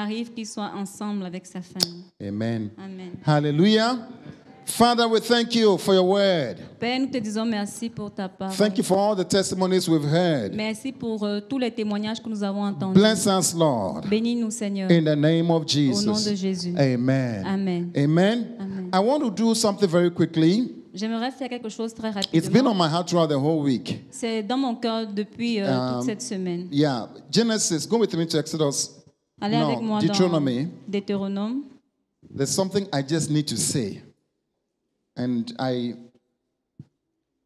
arrive qu'il soit ensemble avec sa famille. Amen. Amen. Hallelujah. Father, we thank you for your word. Père, nous te disons merci pour ta parole. Thank you for all the testimonies we've heard. Merci pour euh, tous les témoignages que nous avons entendus. Bless us, Lord. Bénis-nous, Seigneur. In the name of Jesus. Au nom de Jésus. Amen. Amen. Amen. I want to do something very quickly. J'aimerais faire quelque chose très rapidement. It's been on my heart throughout the whole week. C'est dans mon cœur depuis euh, toute um, cette semaine. Yeah, Genesis. Go with me to Exodus Allez non, avec moi Deutéronome, dans Deutéronome. There's something I just need to say. And I,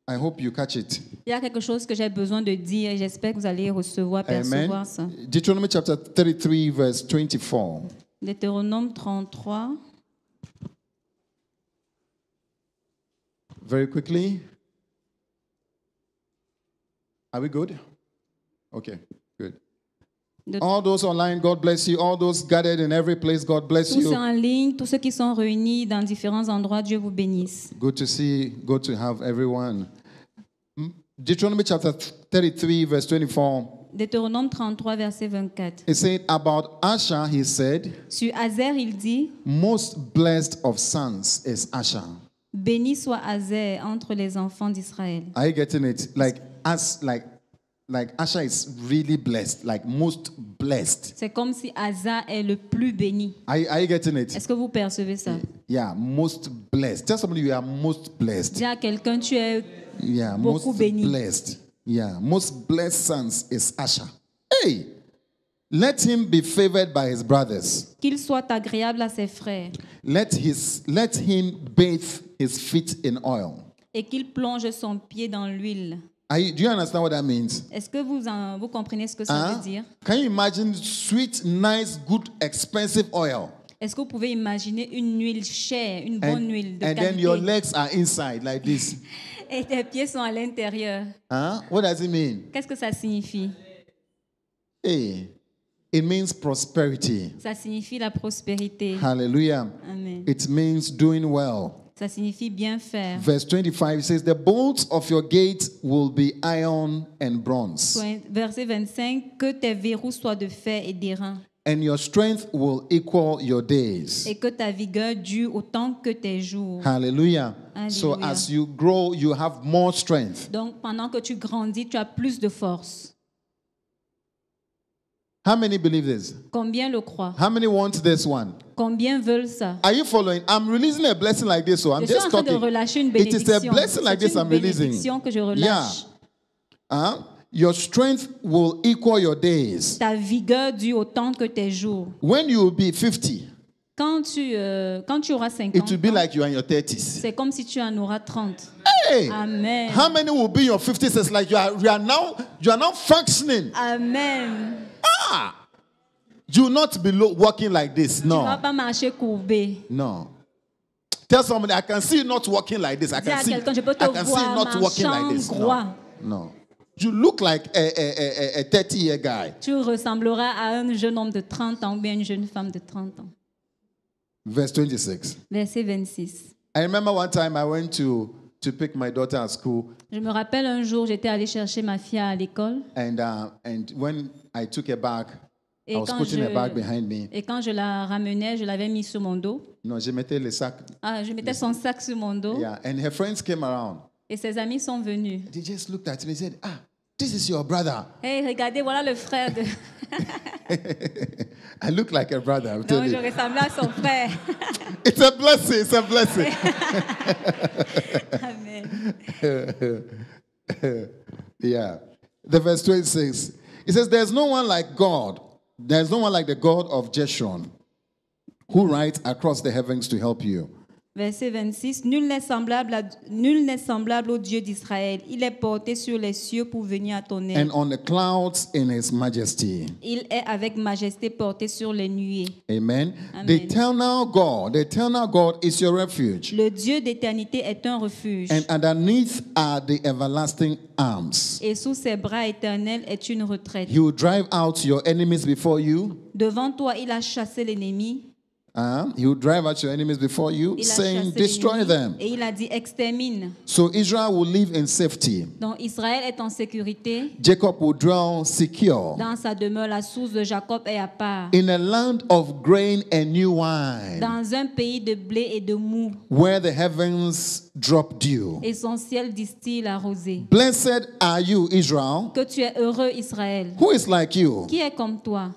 I hope you catch it. Il y a quelque chose que j'ai besoin de dire et j'espère que vous allez recevoir, percevoir Amen. ça. Deutéronome chapter 33 verse 24. Deutéronome 33. Very quickly. Are we good? Okay. All those online, God bless you. All those gathered in every place, God bless tous you. en ligne, tous ceux qui sont réunis dans différents endroits, Dieu vous bénisse. Good to see, good to have everyone. Hmm? Deuteronomy chapter 33 verse 24. Deutéronome 33, verset 24. It said about Asher, he said, Sur Azer, il dit, Most blessed of sons is Asher. Béni soit Azer entre les enfants d'Israël. Are you getting it? Like, as, like like Asha is really blessed, like most blessed. C'est comme si Asa est le plus béni. Are, are you getting it? Est-ce que vous percevez ça? Yeah, most blessed. Tell somebody you are most blessed. Dis à quelqu'un tu es yeah, beaucoup most béni. Blessed. Yeah, most blessed sons is Asha. Hey, let him be favored by his brothers. Qu'il soit agréable à ses frères. Let his let him bathe his feet in oil. Et qu'il plonge son pied dans l'huile. You, do you understand what that means? Est-ce que vous, en, vous comprenez ce que ça hein? veut dire? Can you imagine sweet, nice, good, expensive oil? Est-ce que vous pouvez imaginer une huile chère, une bonne and, huile de and qualité? then your legs are inside like this. Et tes pieds sont à l'intérieur. Hein? What does it mean? Qu'est-ce que ça signifie? Hey, it means prosperity. Ça signifie la prospérité. Hallelujah. Amen. It means doing well. Ça signifie bien faire. Verse 25 says, The bolts of your gates will be iron and bronze. Verset 25, que tes verrous soient de fer et d'airain. And your strength will equal your days. Et que ta vigueur dure autant que tes jours. Hallelujah. Hallelujah. So as you grow, you have more strength. Donc pendant que tu grandis, tu as plus de force. How many believe this? Combien le croit? How many want this one? Combien veulent ça? Are you following? I'm releasing a blessing like this, so I'm je just talking. De relâcher une bénédiction. It is a blessing like this I'm releasing. Que je relâche. Yeah. Huh? Your strength will equal your days. Ta vigueur dure autant que tes jours. When you will be 50. Quand tu, euh, quand tu auras 50 It will be like you are in your 30s. C'est comme si tu en auras 30. Hey! Amen. How many will be your 50s? It's like you are, you are now you are now functioning. Amen. Ah! You will not be walking like this. No. Tu vas pas marcher courbé. Non. Tell somebody, I can see you not walking like this. I can see, I can see you not walking like this. No. no. You look like a, a, a, a 30 year guy. Tu ressembleras à un jeune homme de 30 ans ou bien une jeune femme de 30 ans. Verse 26. Verset 26. I remember one time I went to to pick my daughter at school. Je me rappelle un jour, j'étais allé chercher ma fille à l'école. And, uh, and when I took her back, et I was quand, je, her back behind me. et quand je la ramenais, je l'avais mis sur mon dos. Non, je mettais le sac. Ah, je mettais son sac sur mon dos. Yeah, and her friends came around. Et ses amis sont venus. They just looked at me and said, "Ah, This is your brother. Hey, regardez, voilà le frère de. I look like a brother. I'm non, je ressemble à son frère. it's a blessing. It's a blessing. Amen. yeah. The verse 26. It says, There's no one like God. There's no one like the God of Jeshurun who rides across the heavens to help you verset 26, Nul n'est semblable, à, nul n'est semblable au Dieu d'Israël. Il est porté sur les cieux pour venir à ton aide. Il est avec majesté porté sur les nuées. Amen. refuge. Le Dieu d'éternité est un refuge. Et sous ses bras éternels est une retraite. Devant toi, il a chassé l'ennemi. Hein? He will drive out your enemies before you, il a saying, chassé Destroy them. Et il a dit, extermine. So Israel will live in safety. Donc Israël est en sécurité. Jacob will dwell secure. Dans sa demeure, la source de Jacob est à part. In a land of grain and new wine. Dans un pays de blé et de mou. Where the heavens drop dew. Et son ciel distille la rosée. Blessed are you, Israel. Que tu es heureux, Israël. Who is like you? Qui est comme toi?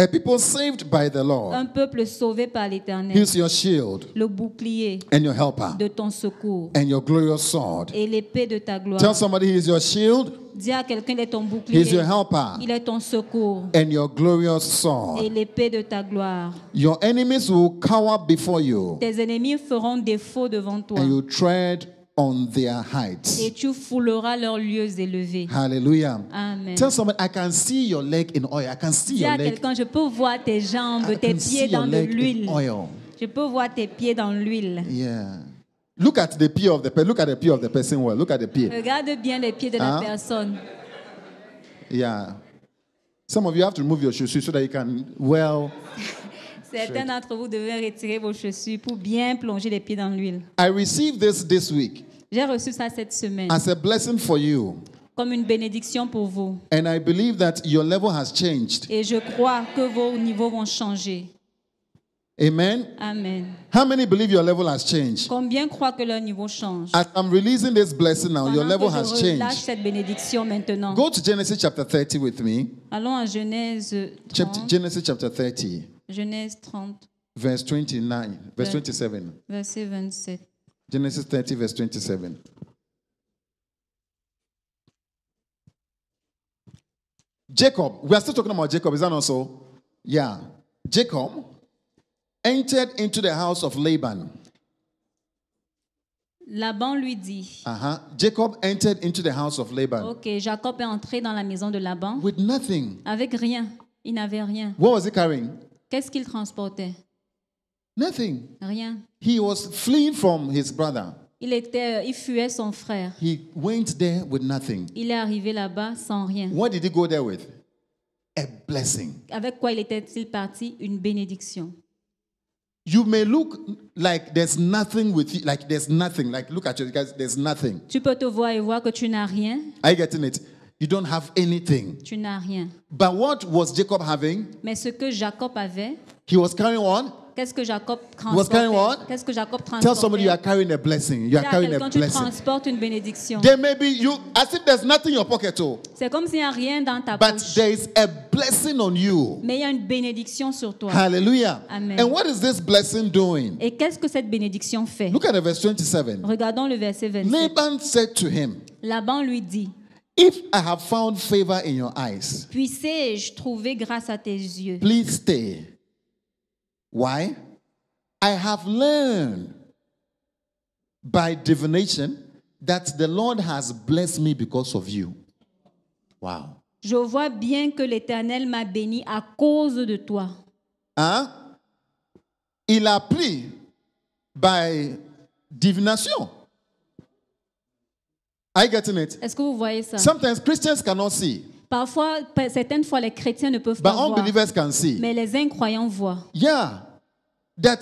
A people saved by the Lord. Un peuple sauvé par l'Éternel. He's your shield. Le bouclier. And your helper. De ton secours. And your glorious sword. Et l'épée de ta gloire. Tell somebody he's your shield. Dis à quelqu'un il est ton bouclier. He's your helper. Il est ton secours. And your glorious sword. Et l'épée de ta gloire. Your enemies will cower before you. Tes ennemis feront défaut devant toi. And you tread on their heights. Et tu fouleras leurs lieux élevés. Hallelujah. Amen. Tell somebody, I can see your leg in oil. I can see your à leg. quelqu'un, je peux voir tes jambes, I tes pieds dans de l'huile. Je peux voir tes pieds dans l'huile. Yeah. Look at the pee of the person. Look at the pee of the person. Well, look at the pee. Regarde bien les pieds de la personne. Yeah. Some of you have to remove your shoes so that you can well. Certains d'entre vous devront retirer vos chaussures pour bien plonger les pieds dans l'huile. I received this this week. J'ai reçu ça cette semaine. As a blessing for you. Comme une bénédiction pour vous. And I believe that your level has changed. Et je crois que vos niveaux vont changer. Amen. Amen. How many believe your level has changed? Combien croient que leur niveau change? As I'm releasing this blessing now, your level has changed. cette bénédiction maintenant. Go to Genesis chapter 30 with me. Allons à Genèse 30. Chapter, Genesis chapter 30. Genèse 30. Verse 29, verse 27. Verset 27. Genesis 30, verse 27. Jacob, we are still talking about Jacob, is that not so? Yeah. Jacob entered into the house of Laban. Laban lui dit. Uh -huh. Jacob entered into the house of Laban. Okay, Jacob est entré dans la maison de Laban. With nothing. Avec rien. Il n'avait rien. What was he carrying? Qu'est-ce qu'il transportait? Nothing. Rien. He was fleeing from his brother. Il, était, euh, il fuyait son frère. He went there with nothing. Il est arrivé là-bas sans rien. What did he go there with? A blessing. Avec quoi il était-il parti? Une bénédiction. You may look like there's nothing with you, like there's nothing. Like look at you guys, there's nothing. Tu peux te voir et voir que tu n'as rien. Are you getting it? You don't have anything. Tu n'as rien. But what was Jacob having? Mais ce que Jacob avait? He was carrying on Qu'est-ce que Jacob transporte? Qu'est-ce que Jacob transporte? Tell somebody you are carrying a blessing. You are carrying a blessing. tu transportes une bénédiction. There may be you as if there's nothing in your pocket. Oh. C'est comme s'il n'y a rien dans ta poche. But there is a blessing on you. Mais il y a une bénédiction sur toi. Hallelujah. Amen. And what is this blessing doing? Et qu'est-ce que cette bénédiction fait? Look at the verse 27. Regardons le verset 27. Laban said to him. Laban lui dit. If I have found favor in your eyes, puis je trouver grâce à tes yeux? Please stay. Why? I have learned by divination that the Lord has blessed me because of you. Wow. Je vois bien que l'Éternel m'a béni à cause de toi. Hein? Il a pris by divination. Are you getting it? Est-ce que vous voyez ça? Sometimes Christians cannot see. Parfois, certaines fois, les chrétiens ne peuvent pas voir. Mais les incroyants voient. Yeah, that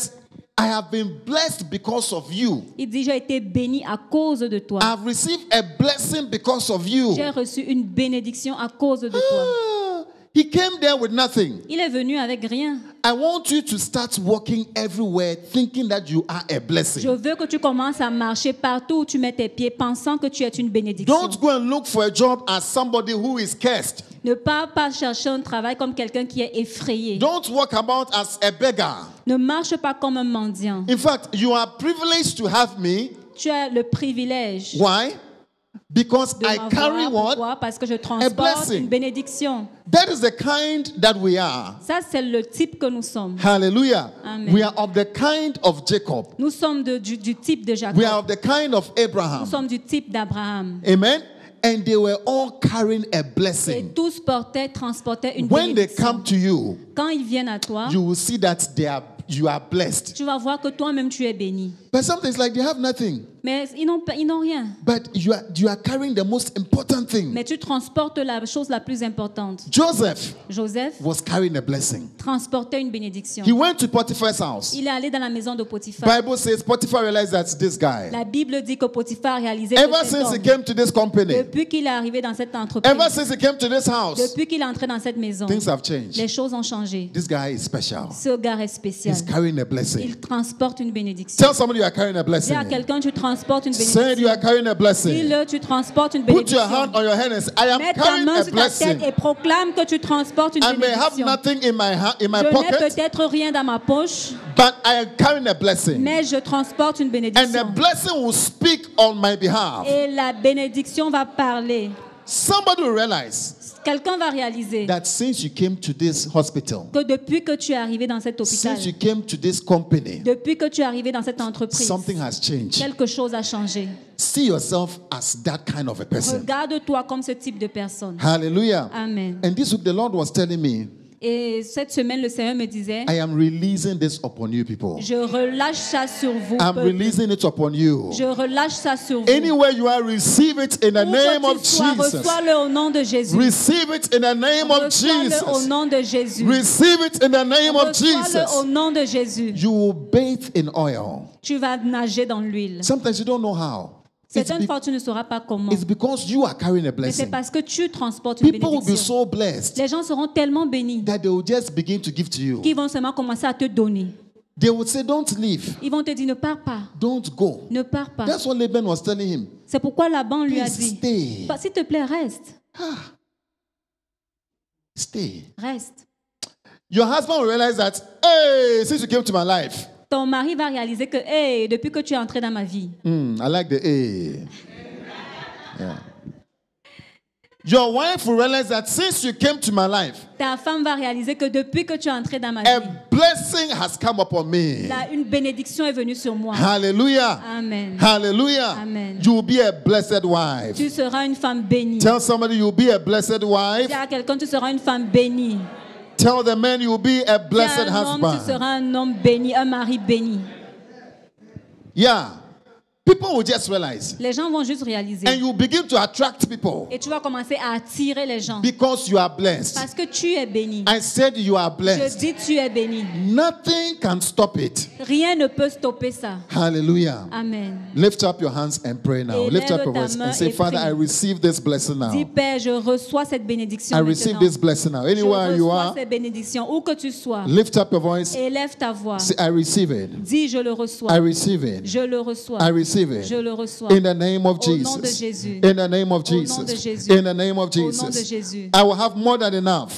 I have been blessed because of you. Il dit, j'ai été béni à cause de toi. I've received a blessing because of you. J'ai reçu une bénédiction à cause de toi. Ah. He came there with nothing. Il est venu avec rien. I want you to start walking everywhere thinking that you are a blessing. Je veux que tu commences à marcher partout où tu mets tes pieds pensant que tu es une bénédiction. Don't go and look for a job as somebody who is cursed. Ne pas pas chercher un travail comme quelqu'un qui est effrayé. Don't walk about as a beggar. Ne marche pas comme un mendiant. In fact, you are privileged to have me. Tu as le privilège. Why? Because de I carry what? Pourquoi? Parce que je transporte une bénédiction. That is the kind that we are. Ça c'est le type que nous sommes. Hallelujah. Amen. We are of the kind of Jacob. Nous sommes de, du, du, type de Jacob. We are of the kind of Abraham. Nous sommes du type d'Abraham. Amen. And they were all carrying a blessing. Et tous portaient, transportaient une When bénédiction. When they come to you, quand ils viennent à toi, you will see that they are, you are blessed. Tu vas voir que toi-même tu es béni. But something is like they have nothing. Mais ils n'ont, ils n'ont rien. But you are, you are carrying the most important thing. Mais tu transportes la chose la plus importante. Joseph, Joseph was carrying a blessing. transportait une bénédiction. He went to Potiphar's house. Il est allé dans la maison de Potiphar. Bible says Potiphar realized that this guy. La Bible dit que Potiphar réalisait Ever que cet since homme, he came to this company. Depuis qu'il est arrivé dans cette entreprise. Ever since he came to this house. Depuis qu'il est entré dans cette maison. Things have changed. Les choses ont changé. This guy is special. Ce gars est spécial. He's carrying a blessing. Il transporte une bénédiction. Tell somebody you are carrying a blessing. Dis à quelqu'un tu transportes transportes une bénédiction. Say you are carrying a blessing. Dis-le, tu transportes une bénédiction. Put your hand on your head and say, I am Mets ta main sur ta tête et proclame que tu transportes une I bénédiction. May have nothing in my hand, in my je pocket, n'ai peut-être rien dans ma poche. But I am carrying a blessing. Mais je transporte une bénédiction. And the blessing will speak on my behalf. Et la bénédiction va parler. Somebody will realize Quelqu'un va réaliser that since you came to this hospital, que depuis que tu es arrivé dans cet hôpital, since you came to this company, depuis que tu es arrivé dans cette entreprise, something has changed. quelque chose a changé. See yourself as that kind of a person. Regarde-toi comme ce type de personne. Hallelujah. Amen. And this week the Lord was telling me et cette semaine, le Seigneur me disait, I am releasing this upon you people. je relâche ça sur vous. I'm peuple. releasing it upon you. Je relâche ça sur vous. Anywhere you are, receive it in the Où name of sois, Jesus. Reçois-le au nom de Jésus. Receive it in the name of Jesus. Reçois-le au nom de Jésus. Receive it in the name of Jesus. Reçois-le au nom de Jésus. You will bathe in oil. Tu vas nager dans l'huile. Sometimes you don't know how. Certaines fortune ne saura pas comment. It's because you are carrying a blessing. C'est parce que tu transportes une People bénédiction. Will be so blessed Les gens seront tellement bénis that they will just begin to give to you. qu'ils vont seulement commencer à te donner. They would say, Don't leave. Ils vont te dire, ne pars pas. Don't go. Ne pars pas. That's what Laban was telling him. C'est pourquoi Laban lui a dit, s'il te plaît, reste. Ah. Stay. Reste. Your husband will realize that, hey, since you came to my life ton mari va réaliser que, hey, depuis que tu es entré dans ma vie. Mm, I like the hey. yeah. Your wife will realize that since you came to my life, ta femme va réaliser que depuis que tu es entré dans ma vie, a blessing has come upon me. Là, une bénédiction est venue sur moi. Hallelujah. Amen. Hallelujah. Amen. You will be a blessed wife. Tu seras une femme bénie. Tell somebody you'll be a blessed wife. Dis à quelqu'un tu seras une femme bénie. Tell the man you will be a blessed husband. tu seras un homme béni, un mari béni. Yeah. People will just realize. Les gens vont juste réaliser. And you begin to attract people. Et tu vas commencer à attirer les gens. Because you are blessed. Parce que tu es béni. I said you are blessed. Je dis tu es béni. Nothing can stop it. Rien ne peut stopper ça. Hallelujah. Amen. Lift up your hands and pray now. Et Lift up your voice and say, Father, I receive this blessing now. Dis Père, je reçois cette bénédiction I receive maintenant. this blessing now. Anywhere you are. Cette bénédiction où que tu sois. Lift up your voice. Et lève ta voix. Say, I receive it. Dis je le reçois. I receive it. Je le reçois. I receive receive it. Je le reçois. In the name of Au nom de Jesus. In the name of Au nom de Jesus. In the name of Au nom de Jesus. I will have more than enough.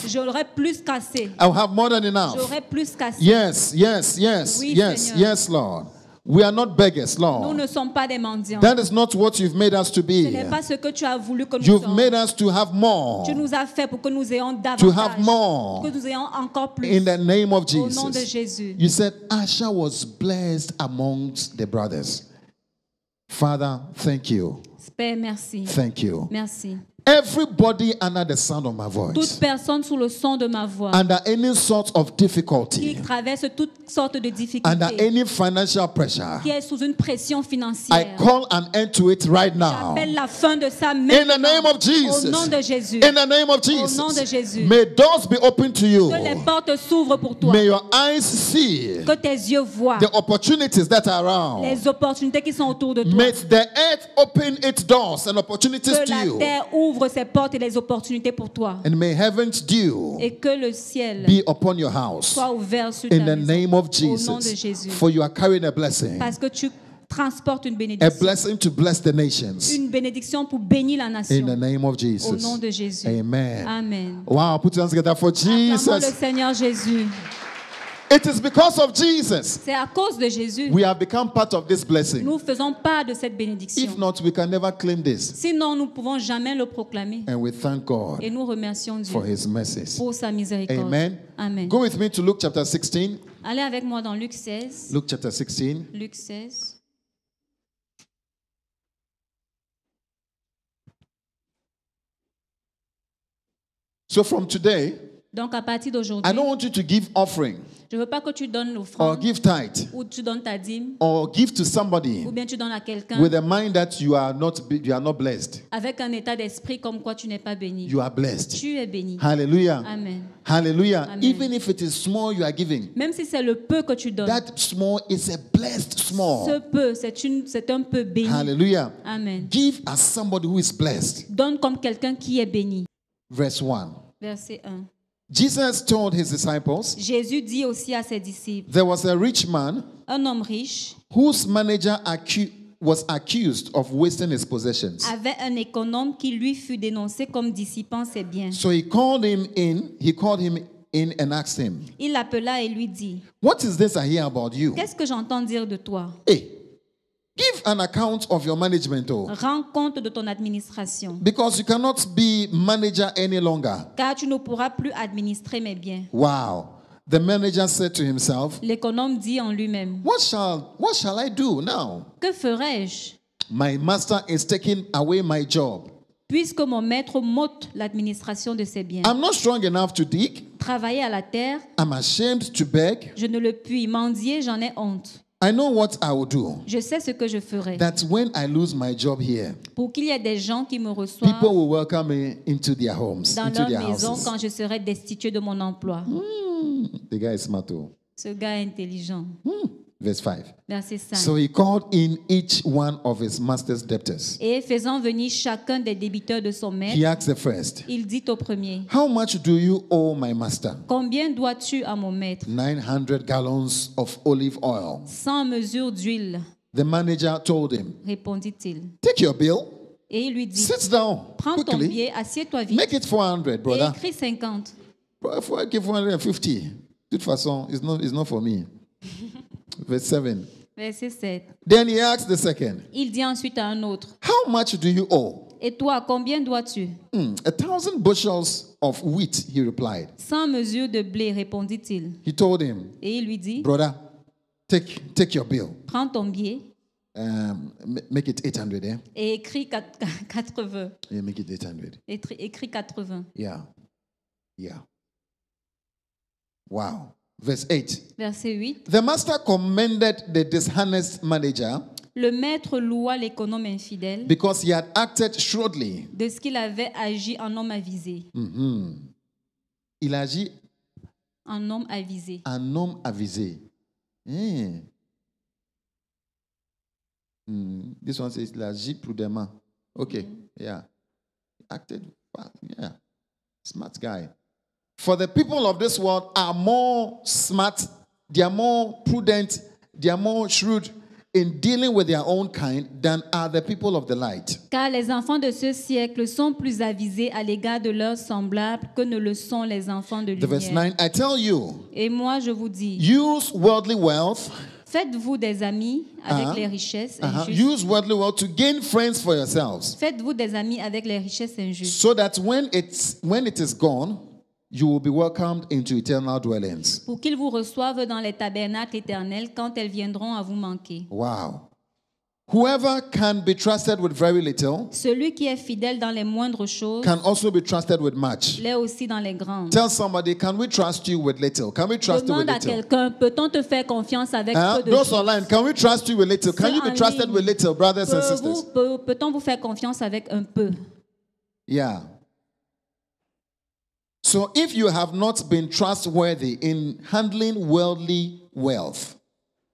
plus qu'assez. I will have more than enough. plus qu'assez. Yes, yes, yes, Oui, yes, Seigneur. yes, Lord. We are not beggars, Nous Lord. ne sommes pas des mendiants. That is not what you've made us to Ce be. n'est pas ce que tu as voulu que nous You've sommes. made us to have more, Tu nous as fait pour que nous ayons to have pour more que nous ayons encore plus. in the name of Au nom de Jesus. Jésus. You said, Asha was blessed amongst the brothers. Father, thank you. Père, merci. Thank you. Merci. Everybody under the sound of my voice. Toute personne sous le son de ma voix. Under any sort of difficulty. Qui traverse toutes sortes de difficultés. Under any financial pressure. Qui est sous une pression financière. I call an end to it right now. J'appelle la fin de ça maintenant. In the name of Jesus. Au nom de Jésus. In the name of Jesus. Au nom de Jésus. May doors be open to you. Que les portes s'ouvrent pour toi. May your eyes see. Que tes yeux voient. The opportunities that are around. Les opportunités qui sont autour de toi. May the earth open its doors and opportunities que to la terre you. Ouvre et les opportunités pour toi. et que le ciel soit ouvert sur ta maison, au nom de Jésus. Parce que tu transportes une bénédiction. Une bénédiction pour bénir la nation. Au nom de Jésus. Amen. Amen. Wow, put your together for Jesus. Seigneur Jésus. It is because of Jesus. C'est à cause de Jésus. We have become part of this blessing. Nous faisons part de cette bénédiction. If not, we can never claim this. Sinon, nous pouvons jamais le proclamer. And we thank God. Et nous remercions Dieu for His mercies. Pour sa miséricorde. Amen. Amen. Go with me to Luke chapter 16. Allez avec moi dans Luc 16. Luke chapter 16. Luc 16. So from today, donc à partir d'aujourd'hui, I don't Je veux pas que tu donnes l'offrande. Ou tu donnes ta dîme. Ou tu donnes à quelqu'un. Avec un état d'esprit comme quoi tu n'es pas béni. Tu es béni. Hallelujah. Amen. Hallelujah. Même si c'est le peu que tu donnes. That small is a blessed small. Ce peu c'est un peu béni. Amen. Donne comme quelqu'un qui est béni. Verse Verset 1. Jesus told his disciples, Jésus dit aussi à ses disciples, there was a rich man un homme riche whose manager acu- was accused of wasting his possessions. avait un économe qui lui fut dénoncé comme dissipant ses biens. So he called him in, he called him in and asked him, Il l'appela et lui dit, What is this I hear about you? Qu'est-ce que j'entends dire de toi Hey, Give an account of your management. Oh. Rends compte de ton administration. Because you cannot be manager any longer. Car tu ne pourras plus administrer mes biens. Wow. The manager said to himself, L'économe dit en lui-même, what shall, what shall I do now? Que ferai-je? My master is taking away my job. Puisque mon maître m'ôte l'administration de ses biens. I'm not strong enough to dig. Travailler à la terre. I'm ashamed to beg. Je ne le puis mendier, j'en ai honte. I know what I will do. Je sais ce que je ferai. That when I lose my job here, pour qu'il y ait des gens qui me reçoivent people will welcome me into their homes, dans into leur their maison houses. quand je serai destitué de mon emploi. Mm, the guy is smart. Ce gars est intelligent. Mm. Verse 5. So he called in each one of his master's debtors. Et faisant venir chacun des débiteurs de son maître, He asked the first, il dit au premier, How much do you owe my master? Combien dois-tu à mon maître? 900 gallons of olive oil. 100 mesures d'huile, The manager told him, répondit-il. Take your bill, Et il lui dit, sit down prends ton billet, assieds-toi vite make it 400, et brother. écris 50. Bro, If I give de toute façon, it's not, it's not for me. Verse 7. Verset 7. Then he asks the second. Il dit ensuite à un autre. How much do you owe? Et toi, combien dois-tu? Hmm, a thousand bushels of wheat, he replied. Cent mesures de blé, répondit-il. He told him. Et il lui dit. Brother, take, take your bill. Prends ton billet. Um, make it 800, eh? Et écris 80. Yeah, make it 800. Écris 80. Yeah. Yeah. Wow. Verse 8. Verset 8. The master commended the dishonest manager. Le maître loua l'économe infidèle. Because he had acted shrewdly. De ce qu'il avait agi en homme avisé. Mm -hmm. Il agit en homme avisé. En homme avisé. Mm. Mm. This one says il agit prudemment. Okay, mm. yeah. acted, well, yeah. Smart guy. For the people of this world are more smart, they are more prudent, they are more shrewd in dealing with their own kind than are the people of the light. Car les enfants de ce siècle sont plus avisés à l'égard de leurs semblables que ne le sont les enfants de lumière. The verse 9, I tell you. Et moi je vous dis. Use worldly wealth. Faites-vous des amis avec uh -huh. les richesses uh-huh. injustes. Uh -huh. Use worldly wealth to gain friends for yourselves. Faites-vous des amis avec les richesses injustes. So that when it's when it is gone, You will be welcomed into eternal dwellings. Pour qu'ils vous reçoivent dans les tabernacles éternels quand elles viendront à vous manquer. Wow. Whoever can be trusted with very little Celui qui est fidèle dans les moindres choses can also be trusted with much. l'est aussi dans les grandes. Tell somebody, can we trust you with little? Can we trust you with Demande à little? quelqu'un, peut-on te faire confiance avec Hein? peu de Those choses online, can we trust you with little? Can you be trusted ligne. with little, brothers and sisters? Peut-on vous faire confiance avec un peu Yeah. So if you have not been trustworthy in handling worldly wealth,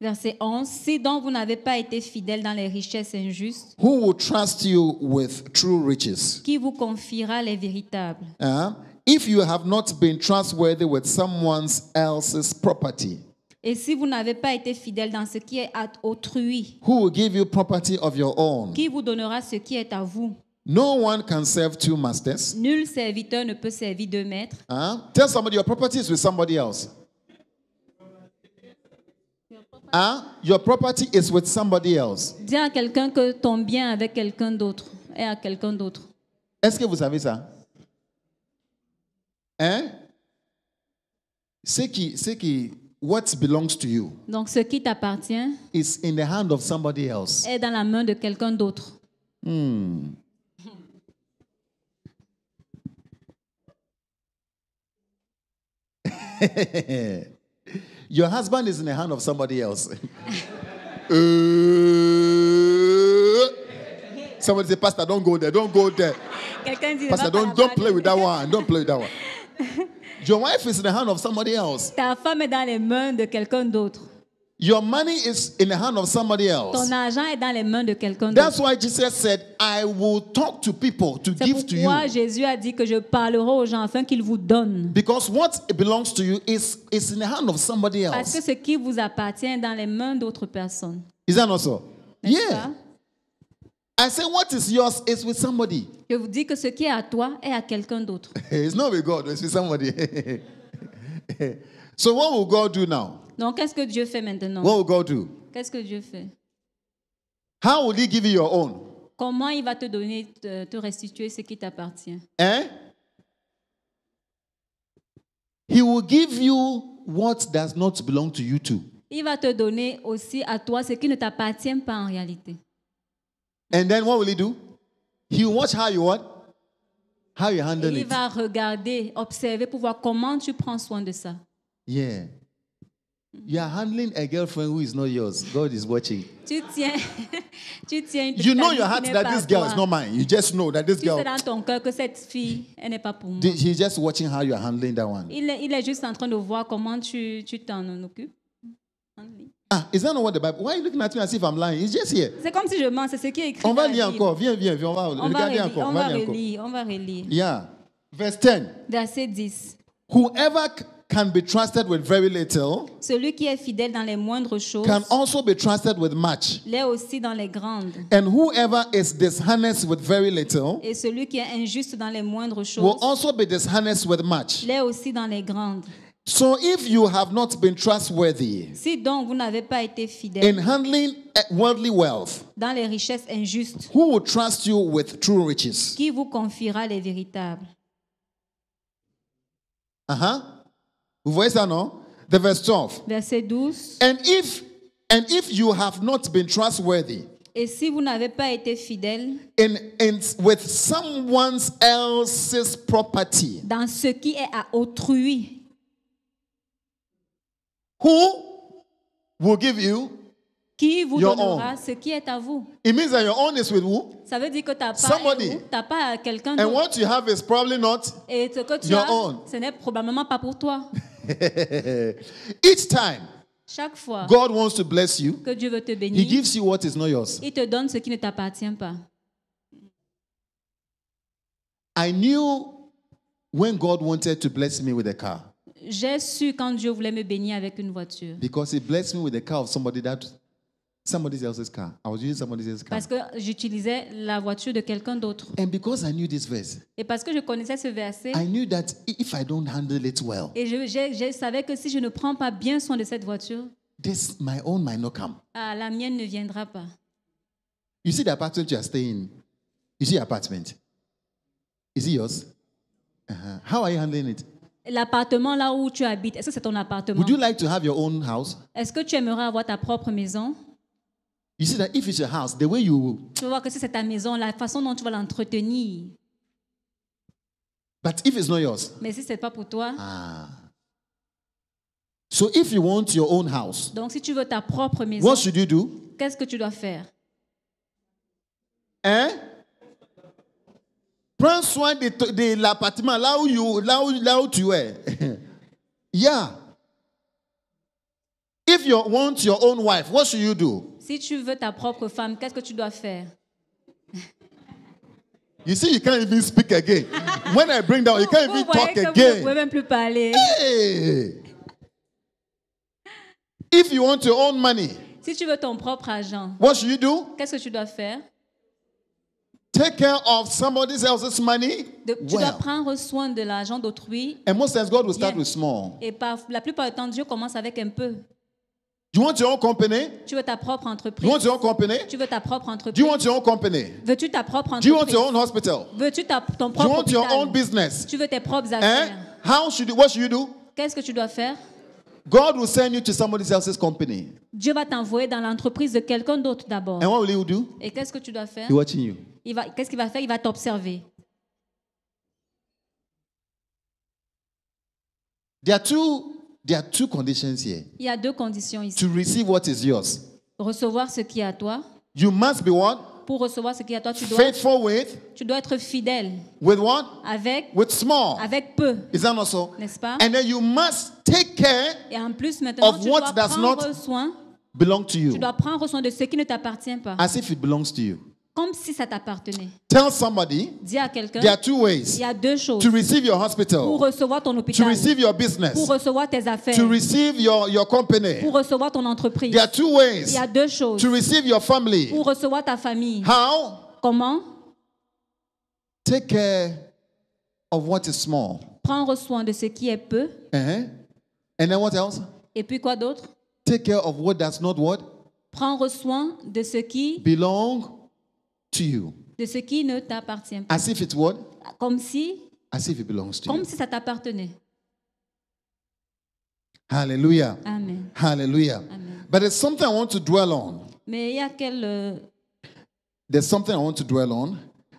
Verset 11 Si donc vous n'avez pas été fidèle dans les richesses injustes, who will trust you with true riches? qui vous confiera les véritables Huh? if you have not been trustworthy with someone else's property, Et si vous n'avez pas été fidèle dans ce qui est à autrui, who will give you property of your own? qui vous donnera ce qui est à vous No one can serve two masters. Nul serviteur ne peut servir deux maîtres. Hein? Tell somebody your property is with somebody else. Hein? Your property is with somebody else. Dis à quelqu'un que ton bien avec quelqu'un d'autre est à quelqu'un d'autre. Est-ce que vous savez ça? Hein? Ce qui, ce qui, what belongs to you. Donc ce qui t'appartient. Is in the hand of somebody else. Est dans la main de quelqu'un d'autre. Hmm. Your husband is in the hand of somebody else. uh, somebody say, Pastor, don't go there. Don't go there. Pastor, don't, don't play with that one. Don't play with that one. Your wife is in the hand of somebody else. Ta femme est dans les mains de quelqu'un d'autre. Your money is in the hand of somebody else. Ton argent est dans les mains de quelqu'un d'autre. That's why Jesus said, I will talk to people to give to you. C'est pourquoi Jésus a dit que je parlerai aux gens afin qu'ils vous donnent. Because what belongs to you is is in the hand of somebody else. Parce que ce qui vous appartient dans les mains d'autres personnes. Is that not so? Yeah. Pas? I say what is yours is with somebody. Je vous dis que ce qui est à toi est à quelqu'un d'autre. it's not with God, it's with somebody. so what will God do now? Donc, qu'est-ce que Dieu fait maintenant? What will God do? Qu'est-ce que Dieu fait? How will He give you your own? Comment il va te donner, te, restituer ce qui t'appartient? Hein? He will give you what does not belong to you too. Il va te donner aussi à toi ce qui ne t'appartient pas en réalité. And then what will he do? He will watch how you what? How you handle il va regarder, observer pour voir comment tu prends soin de ça. Yeah. You are handling a girlfriend who is not yours. God is watching. you know your heart that this girl is not mine. You just know that this girl. He's just watching how you are handling that one. Il est, il est juste en train de voir comment tu tu t'en occupes. Ah, is that not what the Bible? Why are you looking at me as if I'm lying? It's just here. C'est comme si je mens. C'est ce qui est écrit. On va lire encore. Viens, viens, viens. On va regarder encore. On va relire. On va relire. Yeah. Verse 10. Verset 10. Whoever can be trusted with very little Celui qui est fidèle dans les moindres choses can also be trusted with much. l'est aussi dans les grandes. And whoever is dishonest with very little Et celui qui est injuste dans les moindres choses. will also be dishonest with much. l'est aussi dans les grandes. So if you have not been trustworthy Si donc vous pas été in handling eh, worldly wealth, dans les richesses injustes, who will trust you with true riches? qui vous confiera les véritables Uh-huh. Vous voyez ça, non? The verse 12. Verset 12. And if, and if you have not been trustworthy, et si vous n'avez pas été fidèle in, in, with someone else's property, dans ce qui est à autrui, who will give you qui vous your donnera own. ce qui est à vous. It means that your own is with who? Ça veut dire que ta part Somebody. est ta quelqu'un d'autre. And what you have is probably not Et ce que tu your as, own. ce n'est probablement pas pour toi. Each time, Chaque fois God wants to bless you. que Dieu veut te He gives you what is not yours. il te donne ce qui ne t'appartient pas. I knew when God wanted to bless me with a car J'ai su quand Dieu voulait me bénir avec une voiture. because He blessed me with a car of somebody that somebody else's car. I was using somebody else's car. Parce que j'utilisais la voiture de quelqu'un d'autre. And because I knew this verse, Et parce que je connaissais ce verset, I knew that if I don't handle it well, et je, je- je savais que si je ne prends pas bien soin de cette voiture, this my own might not come. ah, la mienne ne viendra pas. You see the apartment you are staying You see your apartment. Is it yours? Uh-huh. How are you handling it? L'appartement là où tu habites, est-ce que c'est ton appartement Would you like to have your own house? Est-ce que tu aimerais avoir ta propre maison tu vois que si c'est ta maison, la façon dont tu vas l'entretenir. But if it's not yours, Mais si c'est pas pour toi, ah. So if you want your own house, donc si tu veux ta propre maison, what should you do? Qu'est-ce que tu dois faire? Hein? Prends soin de, l'appartement là où, you, là, là où tu es. yeah. If you want your own wife, what should you do? Si tu veux ta propre femme, qu'est-ce que tu dois faire? You see, you can't even speak again. When I bring down, you can't even talk again. Vous ne même plus parler. If you want your own money, si tu veux ton propre argent, what should you do? Qu'est-ce que tu dois faire? Take care of somebody else's money. tu dois prendre soin de l'argent d'autrui. And most times God will start with small. Et par, la plupart du temps, Dieu commence avec un peu. Do you want your own company? Tu veux ta propre entreprise? Do you want your own company? Tu veux ta propre entreprise? Do you want your own company? Veux-tu ta propre entreprise? Do you want your own hospital? Veux-tu ta, ton propre Do you want hôpital? your own business? Tu veux tes propres hein? affaires? How should you, what should you do? Qu'est-ce que tu dois faire? God will send you to somebody else's company. Dieu va t'envoyer dans l'entreprise de quelqu'un d'autre d'abord. And what will he do? Et qu'est-ce que tu dois faire? He watching you. Il va, qu'est-ce qu'il va faire? Il va t'observer. There are two There are two conditions here. Il y a deux conditions ici. To receive what is yours. Recevoir ce qui est à toi. You must be what? Pour recevoir ce qui est à toi, tu dois Faithful with. Tu dois être fidèle. With what? Avec. With small. Avec peu. Is that not so? N'est-ce pas? And then you must take care. Et en plus maintenant of tu what dois does prendre not soin. Belong to you. Tu dois prendre soin de ce qui ne t'appartient pas. As if it belongs to you. Comme si ça t'appartenait. Tell somebody. Dis à quelqu'un. There are two ways. Il y a deux choses. To receive your hospital. Pour recevoir ton hôpital. To receive your business. Pour recevoir tes affaires. To receive your your company. Pour recevoir ton entreprise. There are two ways. Il y a deux choses. To receive your family. Pour recevoir ta famille. How? Comment? Take care of what is small. Prendre soin de ce qui est peu. Uh -huh. And then what else? Et puis quoi d'autre? Take care of what does not what? Prendre soin de ce qui belong to you. De ce qui ne t'appartient pas. As if it's what? Comme si. As if it belongs to Comme you. si ça t'appartenait. Hallelujah. Amen. Hallelujah. Amen. But there's something I want to dwell on. Mais il y a quel, euh, There's something I want to dwell on.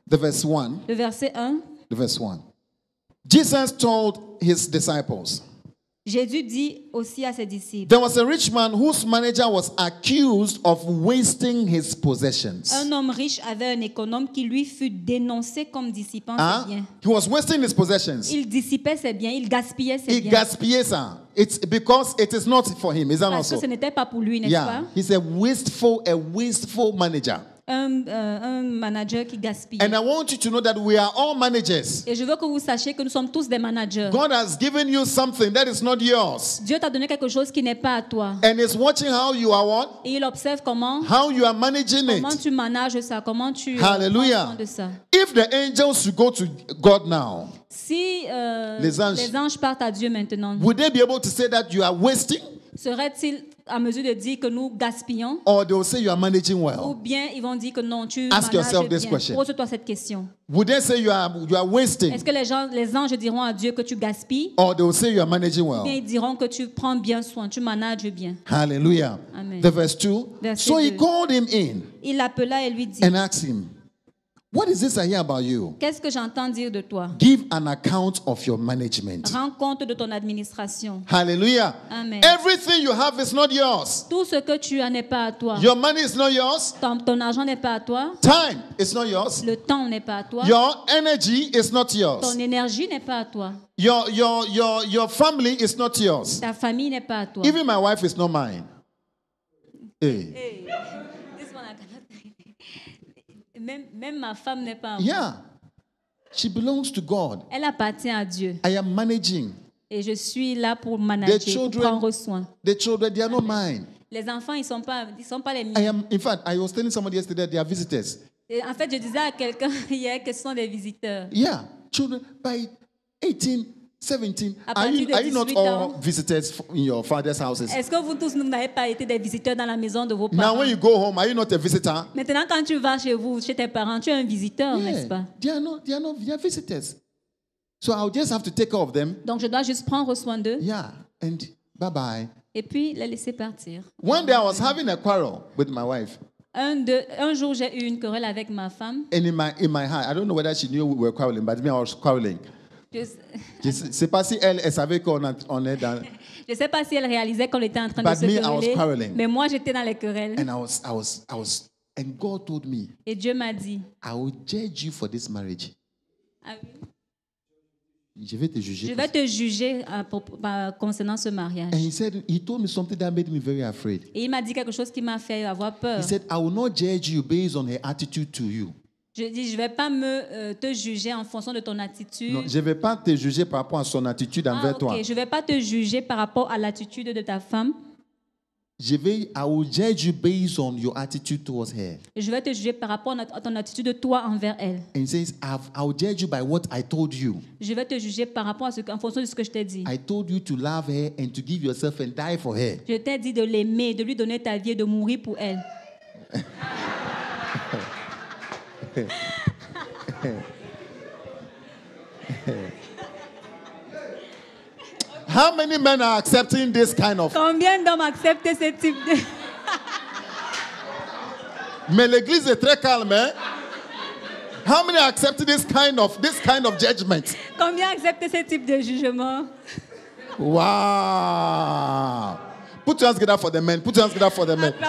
The verse 1. le verset 1. The verse 1. Jesus told his disciples. Jésus dit aussi à ses disciples. There was a rich man whose manager was accused of wasting his possessions. Un homme riche avait un économe qui lui fut dénoncé comme dissipant hein? ses biens. He was wasting his possessions. Il dissipait ses biens, il gaspillait ses il biens. Il gaspillait ça. It's because it is not for him, is that Parce que ce n'était pas pour lui, n'est-ce yeah. pas? He's a wasteful, a wasteful manager un, euh, un manager qui gaspille. And I want you to know that we are all managers. Et je veux que vous sachiez que nous sommes tous des managers. God has given you something that is not yours. Dieu t'a donné quelque chose qui n'est pas à toi. And is watching how you are what? Et il observe comment how you are managing comment it. tu manages ça, comment tu Hallelujah. de ça. If the angels should go to God now. Si euh, les, anges, les anges partent à Dieu maintenant. Would they be able to say that you are wasting? Serait-il à mesure de dire que nous gaspillons. Ou bien ils vont dire que non, tu Ask bien Pose-toi cette question. Would they say you are, you are wasting? Est-ce que les, gens, les anges diront à Dieu que tu gaspilles? Or they you are managing well. Ou bien ils diront que tu prends bien soin, tu manages bien. Hallelujah. Amen. The verse 2. Verset so he 2. called him in. Il l'appela et lui dit. What is this I hear about you? Qu'est-ce que j'entends dire de toi? Give an account of your management. Rends compte de ton administration. Hallelujah. Amen. Everything you have is not yours. Tout ce que tu as n'est pas à toi. Your money is not yours. Ton, ton argent n'est pas à toi. Time is not yours. Le temps n'est pas à toi. Your energy is not yours. Ton énergie n'est pas à toi. Your, your, your, your family is not yours. Ta famille n'est pas à toi. Even my wife is not mine. Hey. Hey. Même, même ma femme n'est pas moi. Yeah. She belongs to God. Elle appartient à Dieu. I am managing. Et je suis là pour manager, the children, pour prendre soin. The children, they are not mine. Les enfants, ils ne sont, pas, ils sont pas les miens. I am, in fact, I was telling somebody yesterday they are visitors. Et en fait, je disais à quelqu'un hier que ce sont des visiteurs. Yeah, children, by 18, 17. Are you, are you not all ans, visitors in your father's houses? Est-ce que vous tous n'avez pas été des visiteurs dans la maison de vos parents? Now when you go home, are you not a visitor? Maintenant quand tu vas chez vous, chez tes parents, tu es un visiteur, yeah. n'est-ce pas? They are not, they are not, they are visitors. So I'll just have to take care of them. Donc je dois juste prendre soin d'eux. Yeah, and bye bye. Et puis les laisser partir. One day I was having a quarrel with my wife. Un, un jour j'ai eu une querelle avec ma femme. And in my in my heart, I don't know whether she knew we were quarreling, but me I was quarreling. Je ne sais pas si elle, elle savait qu'on on est dans. Je sais pas si elle réalisait qu'on était en train But de se quereller. Mais moi, j'étais dans les querelles. And I was, I was, I was, and God told me. Et Dieu m'a dit. I will judge you for this marriage. Amen. Ah je vais te juger. Je vais te juger à, euh, pour, à, bah, concernant ce mariage. And he said, he told me something that made me very afraid. Et il m'a dit quelque chose qui m'a fait avoir peur. He said, I will not judge you based on her attitude to you. Je dis, je ne vais pas me, euh, te juger en fonction de ton attitude. je ne vais pas te juger par rapport à son attitude envers ah, toi. Je ne vais pas te juger par rapport à l'attitude de ta femme. Je vais, I will judge you based on your attitude towards her. Je vais te juger par rapport à ton attitude de toi envers elle. And says, I judge you by what I told you. Je vais te juger par rapport à ce en fonction de ce que je t'ai dit. I told you to love her and to give yourself and die for her. Je t'ai dit de l'aimer, de lui donner ta vie et de mourir pour elle. How many men are accepting this kind of? Combien d'hommes acceptent ce type de? Mais l'église est très calme, How many accept this kind of this kind of judgment? Combien acceptent ce type de jugement? Wow! Put your hands together for the men. Put your hands together for the men. Put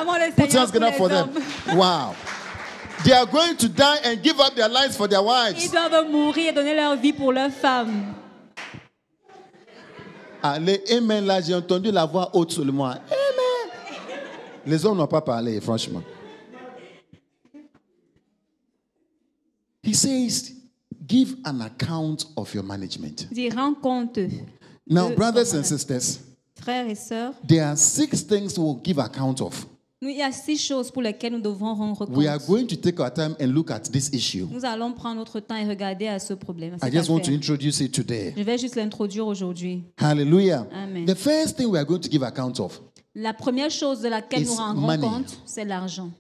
your hands together for them. Wow! They are going to die and give up their lives for their wives. Ils doivent mourir et donner leur vie pour leurs femmes. Allez, Amen, là, j'ai entendu la voix haute sur le moi. Amen. Les hommes n'ont pas parlé, franchement. He says, give an account of your management. Dis, rends compte. Now, brothers and sisters, there are six things we'll give account of. Nous, il y a six choses pour lesquelles nous devons rendre compte. We are going to take our time and look at this issue. Nous allons prendre notre temps et regarder à ce problème. I just want to introduce it today. Je vais juste l'introduire aujourd'hui. Hallelujah. Amen. The first thing we are going to give account of. La première chose de laquelle nous rendons money. compte, c'est l'argent.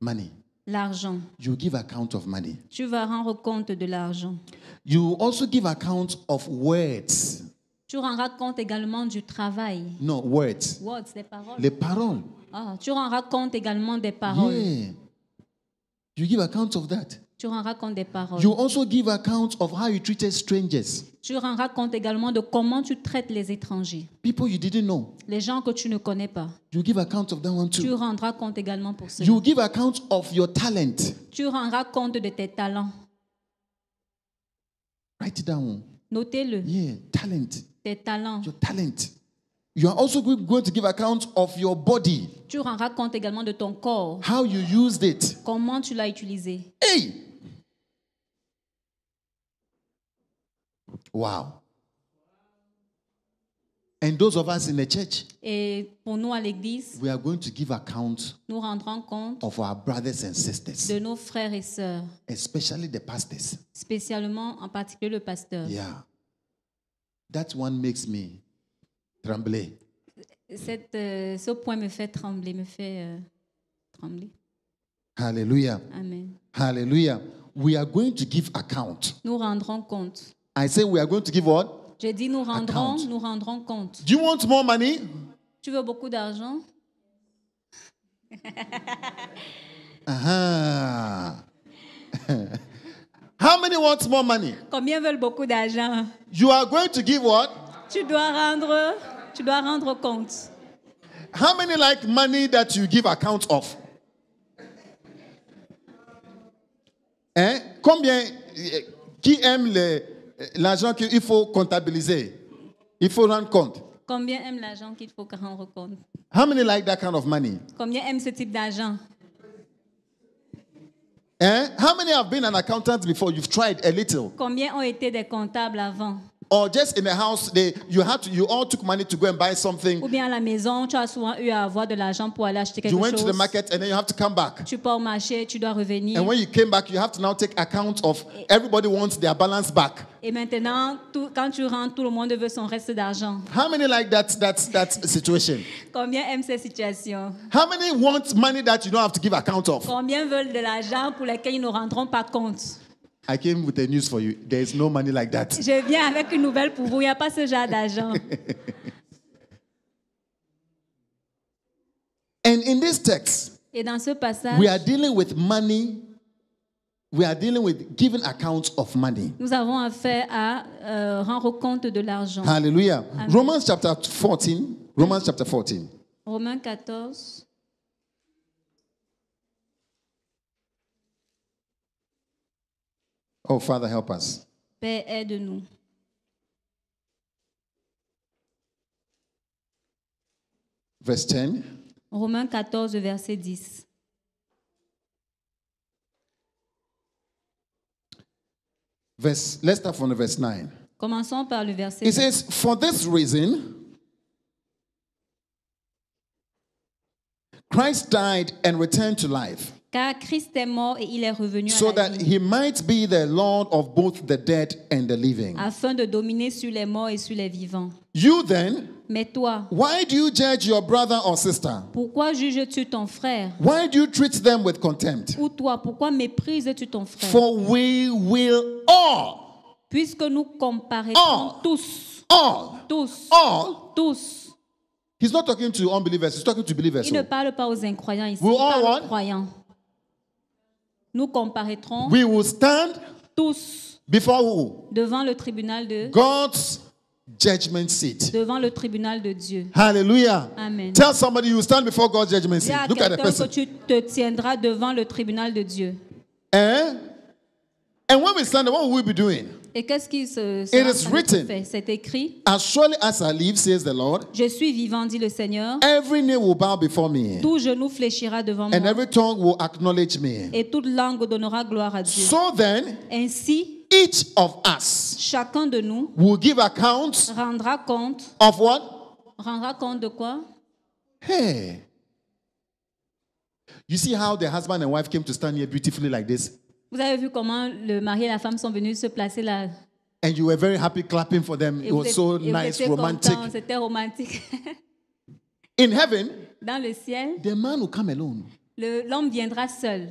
Money. L'argent. You give account of money. Tu vas rendre compte de l'argent. You also give account of words. Tu rends compte également du travail. Non, words. Words, les paroles. Les paroles. Ah, tu rends compte également des paroles. Yeah. You give account of that. Tu rends compte des paroles. You also give account of how you treated strangers. Tu rends compte également de comment tu traites les étrangers. People you didn't know. Les gens que tu ne connais pas. You give account of that one too. Tu rendras compte également pour cela. You give account of your talent. Tu rendras compte de tes talents. Write it down. Notez-le. Yeah, talent. Tes talents. Your talent. You are also going to give account of your body. Tu rendras compte également de ton corps. How you used it. Comment tu l'as utilisé. Hey! Wow. And those of us in the church, Et pour nous à l'église, we are going to give account nous rendrons compte of our brothers and sisters, de nos frères et sœurs, especially the pastors. Spécialement en particulier le pasteur. Yeah. That one makes me trembler. Cette, euh, ce point me fait trembler, me fait euh, trembler. Hallelujah. Amen. Hallelujah. We are going to give account. Nous rendrons compte. I say we are going to give what? J'ai dit nous rendrons, account. nous rendrons compte. Do you want more money? Tu veux beaucoup d'argent? Ah. How many wants more money? Combien veulent beaucoup d'argent? You are going to give what? Tu dois rendre, tu dois rendre compte. How many like money that you give account of? Hein? Combien eh, qui aime eh, l'argent qu'il faut comptabiliser? Il faut rendre compte. Combien aime l'argent qu'il faut rendre compte? How many like that kind of money? Combien aime ce type d'argent? Hein? How many have been an accountant before? You've tried a little. Combien ont été des comptables avant? Or just in the house, they, you had to, you all took money to go and buy something. Ou bien à la maison, tu as souvent eu à avoir de l'argent pour aller acheter quelque You went chose. to the market and then you have to come back. Tu pars au marché, tu dois revenir. And when you came back, you have to now take account of everybody wants their balance back. Et maintenant, tout- quand tu rentres, tout le monde veut son reste d'argent. How many like that that that situation? Combien aiment cette situation? How many want money that you don't have to give account of? Combien veulent de l'argent pour lequel ils ne rendront pas compte I came with the news for you. There is no money like that. Je viens avec une nouvelle pour vous. Il n'y a pas ce genre d'argent. And in this text, we are dealing with money. We are dealing with giving accounts of money. nous avons affaire à euh, rendre compte de l'argent. Hallelujah. Romans chapter 14. Romans chapter 14. Romains 14. Oh, Father, help us. Père, aide-nous. Verse 10. Romains 14, verset 10. Verse, let's start from the verse 9. Commençons par le verset It says, For this reason, Christ died and returned to life. Car Christ est mort et il est revenu so à la that vie. he might be the Lord of both the dead and the living. afin de dominer sur les morts et sur les vivants. You then, Mais toi, why do you judge your brother or sister? pourquoi juges-tu ton frère Why do you treat them with contempt? Ou toi, pourquoi méprises-tu ton frère For we will all, Puisque nous comparaissons tous, all, tous, all. tous. He's not talking to unbelievers, he's talking to believers. Il ne parle pas aux incroyants ici, il all parle aux croyants. Nous comparaîtrons. We will stand tous before who? devant le tribunal de God's judgment seat. Devant le tribunal de Dieu. Hallelujah. Amen. Tell somebody you stand before God's judgment seat. Look at the person. que tu te tiendras devant le tribunal de Dieu. And, eh? and when we stand, what will we be doing? Et qu'est-ce qui se, It is written. fait C'est écrit. As surely as I live, says the Lord. Je suis vivant, dit le Seigneur. Every knee will bow before me. Tout genou fléchira devant and moi. every tongue will acknowledge me. Et toute langue donnera gloire à Dieu. So then. Ainsi. Each of us Chacun de nous will give account rendra compte of what? Rendra compte de quoi? Hey. You see how the husband and wife came to stand here beautifully like this? Vous avez vu comment le mari et la femme sont venus se placer là. And you were very happy clapping for them. It was so nice, romantic. C'était romantique. In heaven, dans le ciel, the man will come alone. L'homme viendra seul.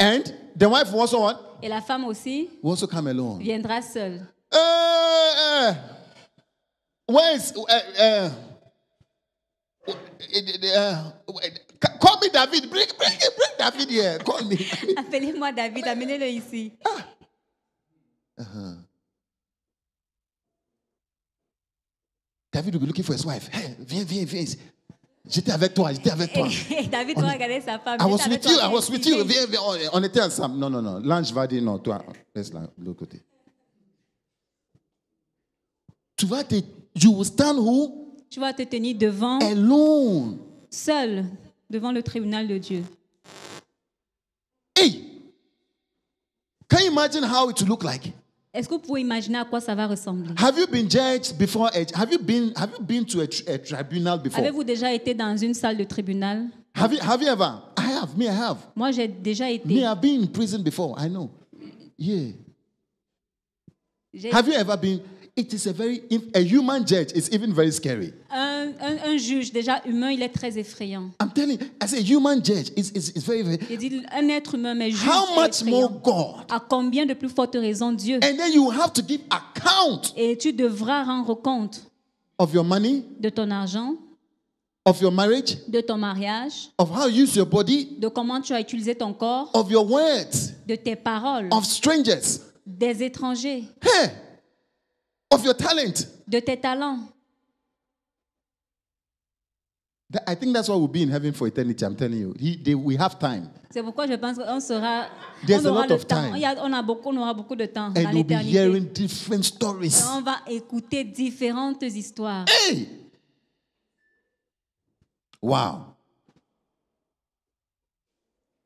And the wife also what? Et la femme aussi will also come alone. viendra seule. Uh, uh, where is uh, uh, uh, uh, uh Call me David. Bring, David here. Call me. Appelez-moi David. Amenez-le ici. Ah. Uh-huh. David will be looking for his wife. viens, viens, viens J'étais avec toi, j'étais avec toi. David on... regarder sa femme. I was with you, I was with you. Viens, viens, on, était ensemble. Non, non, non. L'ange va dire non, toi, laisse-la de l'autre côté. Tu vas te. Tu vas te tenir devant. Alone. Seul devant le tribunal de Dieu. Hey! Can you imagine how it look like? Est-ce que vous pouvez imaginer à quoi ça va ressembler? Have you been judged before? A, have you been Have you been to a, a tribunal before? Avez-vous déjà été dans une salle de tribunal? Have you Have you ever? I have. Me, I have. Moi, j'ai déjà été. Me, I've been in prison before. I know. Yeah. Have you ever been? It is a very, a human judge is even very scary. Un, un, un, juge déjà humain, il est très effrayant. I'm telling you, as a human judge, it's, it's, it's very, very. Il dit un être humain mais juge. How much effrayant. more God? À combien de plus forte raison Dieu? And then you have to give account. Et tu devras rendre compte. Of your money. De ton argent. Of your marriage, de ton mariage, of how you use your body, de comment tu as utilisé ton corps, of your words, de tes paroles, of strangers, des étrangers. Hey! of your talent. De tes talents. I think that's why we'll be in heaven for eternity. I'm telling you, He, they, we have time. C'est pourquoi je pense qu'on sera. There's on aura a lot of time. Il on, a beaucoup, on aura beaucoup de temps And dans we'll be hearing different stories. Et on va écouter différentes histoires. Hey! Wow.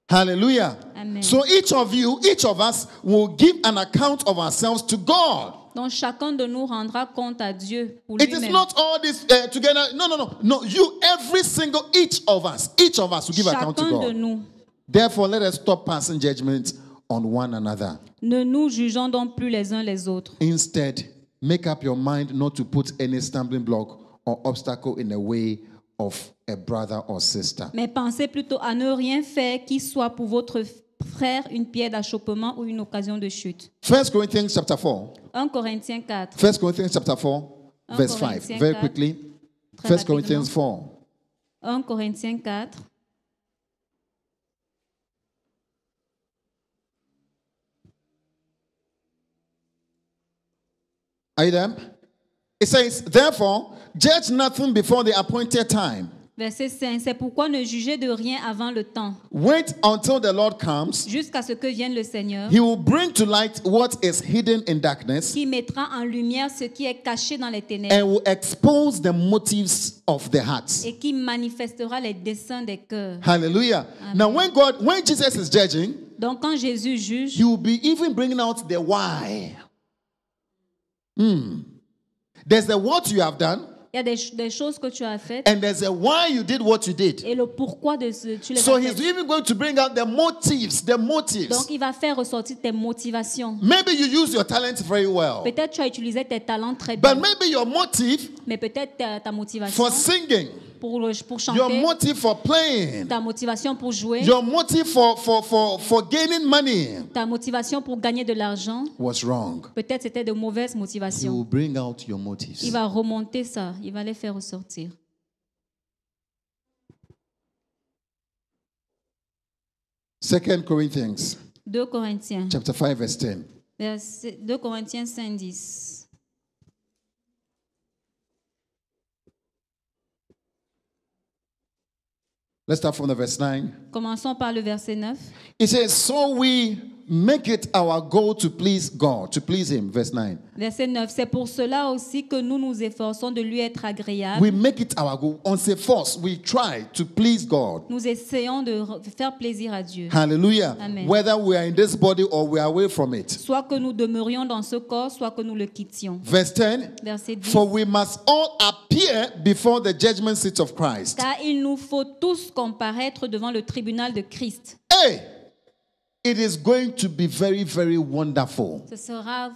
Hallelujah. Amen. So each of you, each of us, will give an account of ourselves to God. Donc chacun de nous rendra compte à Dieu pour lui-même. It is not all this uh, together. No, no, no. No, you every single each of us, each of us will give account to God. De nous. Therefore, let us stop passing judgment on one another. Ne nous jugeons donc plus les uns les autres. Instead, make up your mind not to put any stumbling block or obstacle in the way of a brother or sister. Mais pensez plutôt à ne rien faire qui soit pour votre frère une pierre d'achoppement ou une occasion de chute. 1 Corinthiens 4. 1 Corinthiens 4. 1 Corinthiens 4 verset 5. Very quickly. 1 Corinthiens 4. 1 Corinthiens 4. Are you there? It says, therefore, judge nothing before the appointed Verset 5, c'est pourquoi ne jugez de rien avant le temps. Wait until the Lord comes. Jusqu'à ce que vienne le Seigneur. He will bring to light what is hidden in darkness. Qui mettra en lumière ce qui est caché dans les ténèbres. And will expose the motives of the hearts. Et qui manifestera les desseins des cœurs. Hallelujah. Amen. Now when God, when Jesus is judging, donc quand Jésus juge, he will be even bringing out the why. Hmm. There's the what you have done. Il y a des, des, choses que tu as faites. And there's a why you did what you did. Et le pourquoi de ce, tu fait. so he's even going to bring out the motives, the motives. Donc il va faire ressortir tes motivations. Maybe you use your talent very well. Peut-être tu as utilisé tes talents très bien. But maybe your motive. Mais peut-être ta, ta motivation. For singing pour, pour chanter. Your motive for playing. Ta motivation pour jouer. Your motive for, for, for, for gaining money. Ta motivation pour gagner de l'argent. Was wrong. Peut-être c'était de mauvaises motivations. He will bring out your motives. Il va remonter ça. Il va les faire ressortir. Second Corinthians. 2 Corinthiens. Chapter 5 verse 10. 2 Corinthiens 5 10. Let's start from the verse 9. Commençons par le verset 9. It says, So we make it our goal to please God, to please Him. Verse 9. Verset 9. C'est pour cela aussi que nous nous efforçons de lui être agréable. We make it our goal. On s'efforce. We try to please God. Nous essayons de faire plaisir à Dieu. Hallelujah. Amen. Whether we are in this body or we are away from it. Soit que nous demeurions dans ce corps, soit que nous le quittions. Verse 10. Verset 10. For we must all appear before the judgment seat of Christ. Car il nous faut tous comparaître devant le tribunal de Christ. Hey! It is going to be very, very wonderful. Ce sera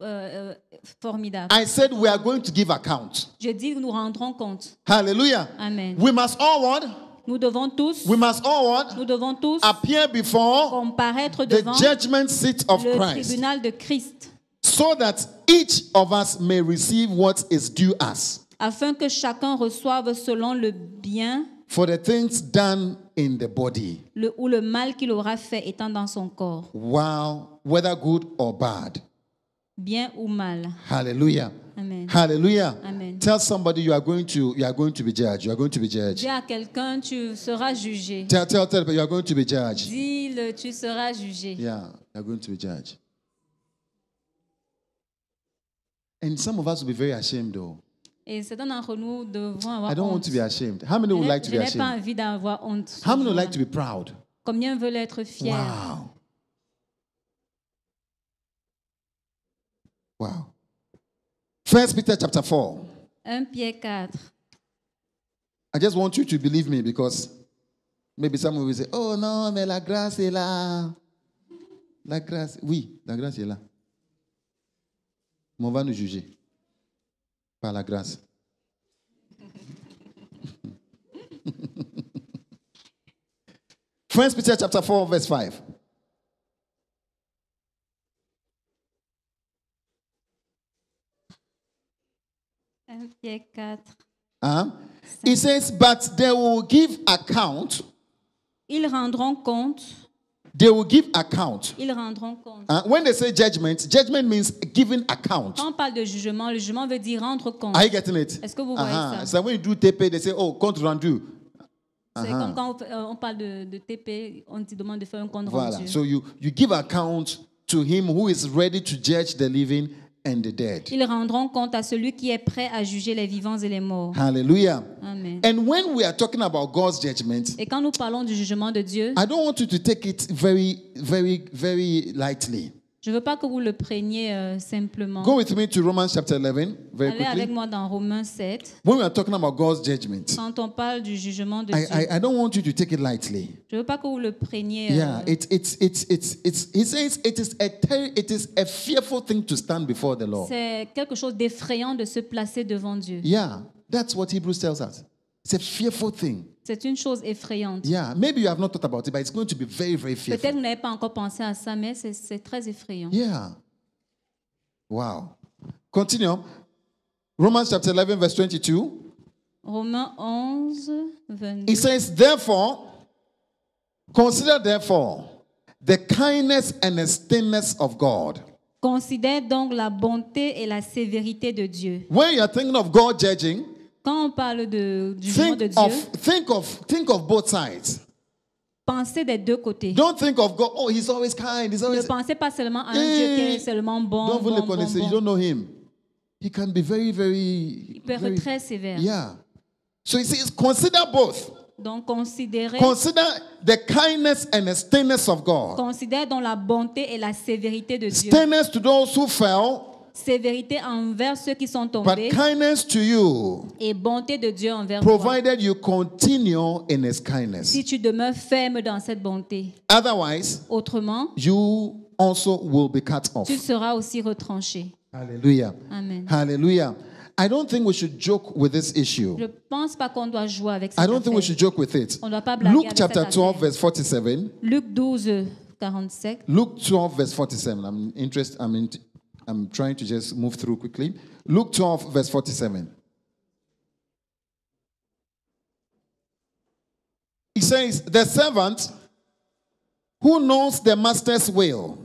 euh, euh, formidable. I said we are going to give account. Je dis nous rendrons compte. Hallelujah. Amen. We must all what? Nous devons tous, we must all what? Nous devons tous appear before comparaître devant the judgment seat of le Christ. tribunal de Christ. So that each of us may receive what is due us. Afin que chacun reçoive selon le bien for the things done in the body. Le ou le mal qu'il aura fait étant dans son corps. Wow, whether good or bad. Bien ou mal. Hallelujah. Amen. Hallelujah. Amen. Tell somebody you are going to you are going to be judged. You are going to be judged. Dis à quelqu'un tu seras jugé. Tell tell tell you are going to be judged. Dis-le tu seras jugé. Yeah, you are going to be judged. And some of us will be very ashamed though. Et c'est un nous devons avoir I don't honte. want to be ashamed. How many would like to be Je n'ai pas envie d'avoir honte. How many would like to be proud? Combien veulent être fiers Wow. Wow. First Peter chapter 4. 1 Pierre 4. I just want you to believe me because maybe some will say, oh non, mais la grâce est là. La grâce, oui, la grâce est là. Mais on va nous juger par la grâce. First Peter chapter 4, verse 5. Uh, it says, but they will give account. Ils rendront compte They will give account. Ils rendront compte. Uh, when they say judgment, judgment means giving account. Quand on parle de jugement, le jugement veut dire rendre compte. Are you getting it? Est-ce que vous uh-huh. voyez uh-huh. ça? So when you do TP, they say, oh, compte rendu. C'est uh-huh. comme quand on euh, parle de, de, TP, on te demande de faire un compte voilà. rendu. Voilà. So you, you give account to him who is ready to judge the living and the dead. Ils rendront compte à celui qui est prêt à juger les vivants et les morts. Hallelujah. Amen. And when we are talking about God's judgment, et quand nous parlons du jugement de Dieu, I don't want you to take it very, very, very lightly. Je ne veux pas que vous le preniez euh, simplement. Go with me to Romans chapter 11, very Allez quickly. avec moi dans Romains 7. When we are talking about God's judgment, Quand on parle du jugement de I, Dieu, I, I don't want you to take it lightly. je ne veux pas que vous le preniez. Euh, yeah, it, it, it, it, it, says it is, a it is a fearful thing to stand before the Lord. C'est quelque chose d'effrayant de se placer devant Dieu. Yeah, that's what Hebrews tells us. It's a fearful thing. C'est une chose effrayante. Yeah, maybe you have not thought about it, but it's going to be very, very fearful. Peut-être vous n'avez pas encore pensé à ça, mais c'est très effrayant. Yeah. Wow. Continuons. Romans chapter 11, verse 22. Romains 11, 22. It says, Therefore, consider therefore the kindness and the sternness of God. Considère donc la bonté et la sévérité de Dieu. When you are thinking of God judging, quand on parle de, du jugement de Dieu, think, of, think of both sides. Pensez des deux côtés. Don't think of God, oh, he's always kind. He's always... Ne pensez pas seulement à un hey, Dieu qui est seulement bon. Don't bon, vous le connaissez, bon, bon. you don't know him. He can be very, very. Il peut very, être très sévère. Yeah. So he says, consider both. Donc considérez. Consider the kindness and the of God. Considère dans la bonté et la sévérité de Dieu. Sternness to those who fell sévérité envers ceux qui sont tombés. But kindness to you, et bonté de Dieu envers provided toi, you continue in his kindness. Si tu demeures ferme dans cette bonté. Otherwise, autrement, you also will be cut off. Tu seras aussi retranché. Alléluia. Amen. Alléluia. I don't think we should joke with this issue. Je pense pas qu'on doit jouer avec I don't affaire. think we should joke with it. On doit pas blaguer Luke avec chapter 12 verse 47. Luc 12 47. Luke 12 verse 47. I'm interested I'm in, I'm trying to just move through quickly. Luke 12, verse 47. He says, The servant who knows the master's will.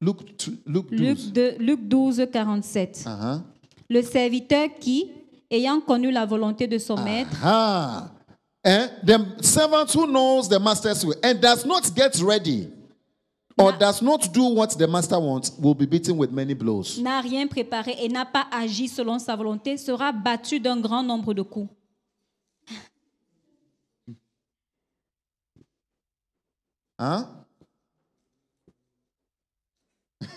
Luke, Luke 12. Luke, 12, 47. Uh -huh. Le serviteur qui, ayant connu la volonté de son uh-huh. maître, uh eh, -huh. And the servant who knows the master's will and does not get ready or does not do what the master wants will be beaten with many blows. n'a rien préparé et n'a pas agi selon sa volonté sera battu d'un grand nombre de coups. Hein?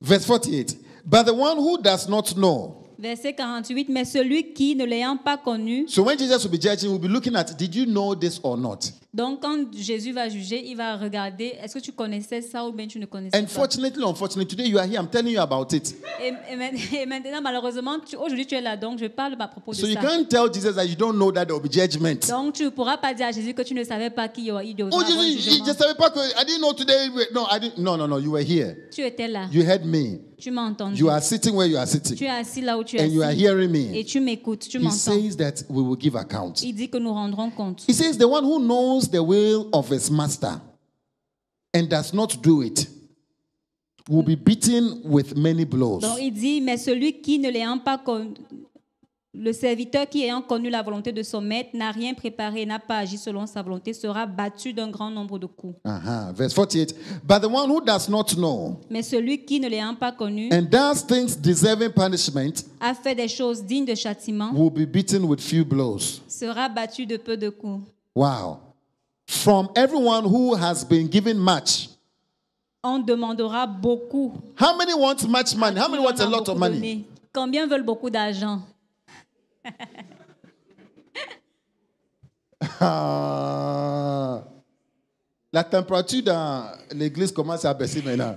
Verse 48. But the one who does not know Verset 48, mais celui qui ne l'ayant pas connu. So when Jesus will be judging, will be looking at did you know this or not? Donc, quand Jésus va juger, il va regarder est-ce que tu connaissais ça ou bien tu ne connaissais pas. Unfortunately, unfortunately, today you are here. I'm telling you about it. Et, et maintenant, malheureusement, aujourd'hui tu es là, donc je parle à propos so de ça. So you can't tell Jesus that you don't know that there will be judgment. Donc tu ne pourras pas dire à Jésus que tu ne savais pas qui il y aura oh, jugement. Oh Jésus, je ne savais pas que. I didn't know today. No, I didn't. No, no, no. You were here. Tu étais là. You heard me. Tu m'as entendu. You are sitting where you are sitting. Tu es assis là où tu es And You are hearing me. Et tu m'écoutes, tu m'entends. He says that we will give account. Il dit que nous rendrons compte. He says the one who knows knows the will of his master and does not do it will be beaten with many blows. Donc il dit, mais celui qui ne l'ayant pas connu, le serviteur qui ayant connu la volonté de son maître n'a rien préparé, n'a pas agi selon sa volonté, sera battu d'un grand nombre de coups. Uh-huh. Verse 48. But the one who does not know, mais celui qui ne l'ayant pas connu, and does things deserving punishment, a fait des choses dignes de châtiment, will be beaten with few blows. sera battu de peu de coups. Wow. From everyone who has been given much. On demandera beaucoup. How many want much money? How many want a lot of money? Combien veulent beaucoup d'argent? la température dans l'église commence à baisser maintenant.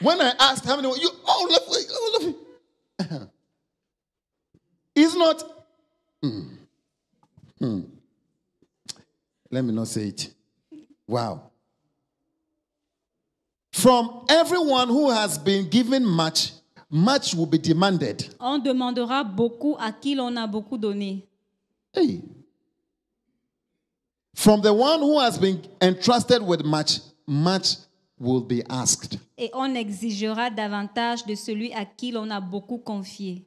When I asked how many, you all of, all of you. It's not. Mm, mm. Let me not say it. Wow. From everyone who has been given much, much will be demanded. On demandera beaucoup à qui l'on a beaucoup donné. Hey. From the one who has been entrusted with much, much will be asked. Et on exigera davantage de celui à qui l'on a beaucoup confié.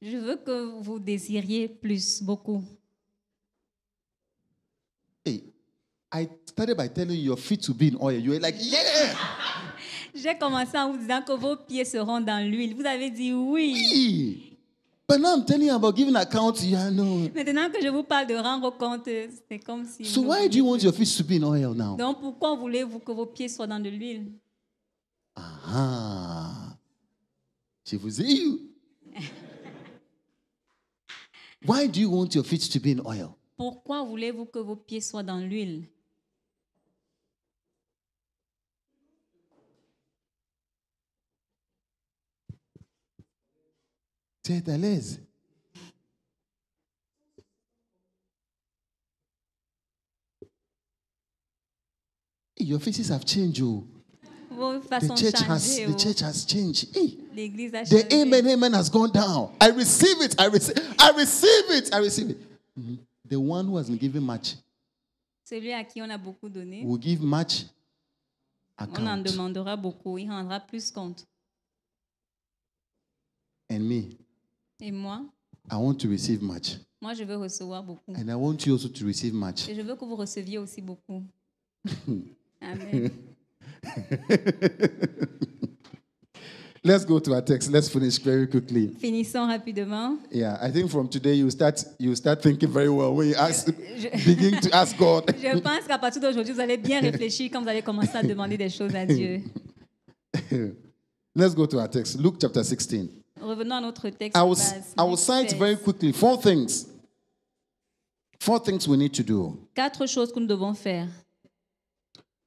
Je veux que vous désiriez plus, beaucoup. J'ai commencé en vous disant que vos pieds seront dans l'huile. Vous avez dit oui. Maintenant que je vous parle de rendre compte, c'est comme si. So why do you want your feet to be in oil now? Donc pourquoi voulez-vous que vos pieds soient dans de l'huile? Ah. She will Why do you want your feet to be in oil? Pourquoi voulez-vous que vos pieds soient dans l'huile? Tu à l'aise. Your faces have changed you. Oh the church has, the oh. church has changed. L'église a changé. The amen, amen has gone down. I receive it. I receive. I receive it. I receive it. Mm-hmm. The one who has given much. Celui à qui on a beaucoup donné. Will give much. Account. On en demandera beaucoup. Il rendra plus compte. And me. Et moi. I want to receive much. Moi, je veux recevoir beaucoup. And I want you also to receive much. Et je veux que vous receviez aussi beaucoup. Amen. Let's go to our text. Let's finish very quickly. Finissons rapidement. Yeah, I think from today you start you start thinking very well when you ask, je, begin to ask God. je pense qu'à partir d'aujourd'hui vous allez bien réfléchir quand vous allez commencer à demander des choses à Dieu. Let's go to our text. Luke chapter 16. Revenons à notre texte. I will, I will cite very quickly four things. Four things we need to do. Quatre choses que nous devons faire.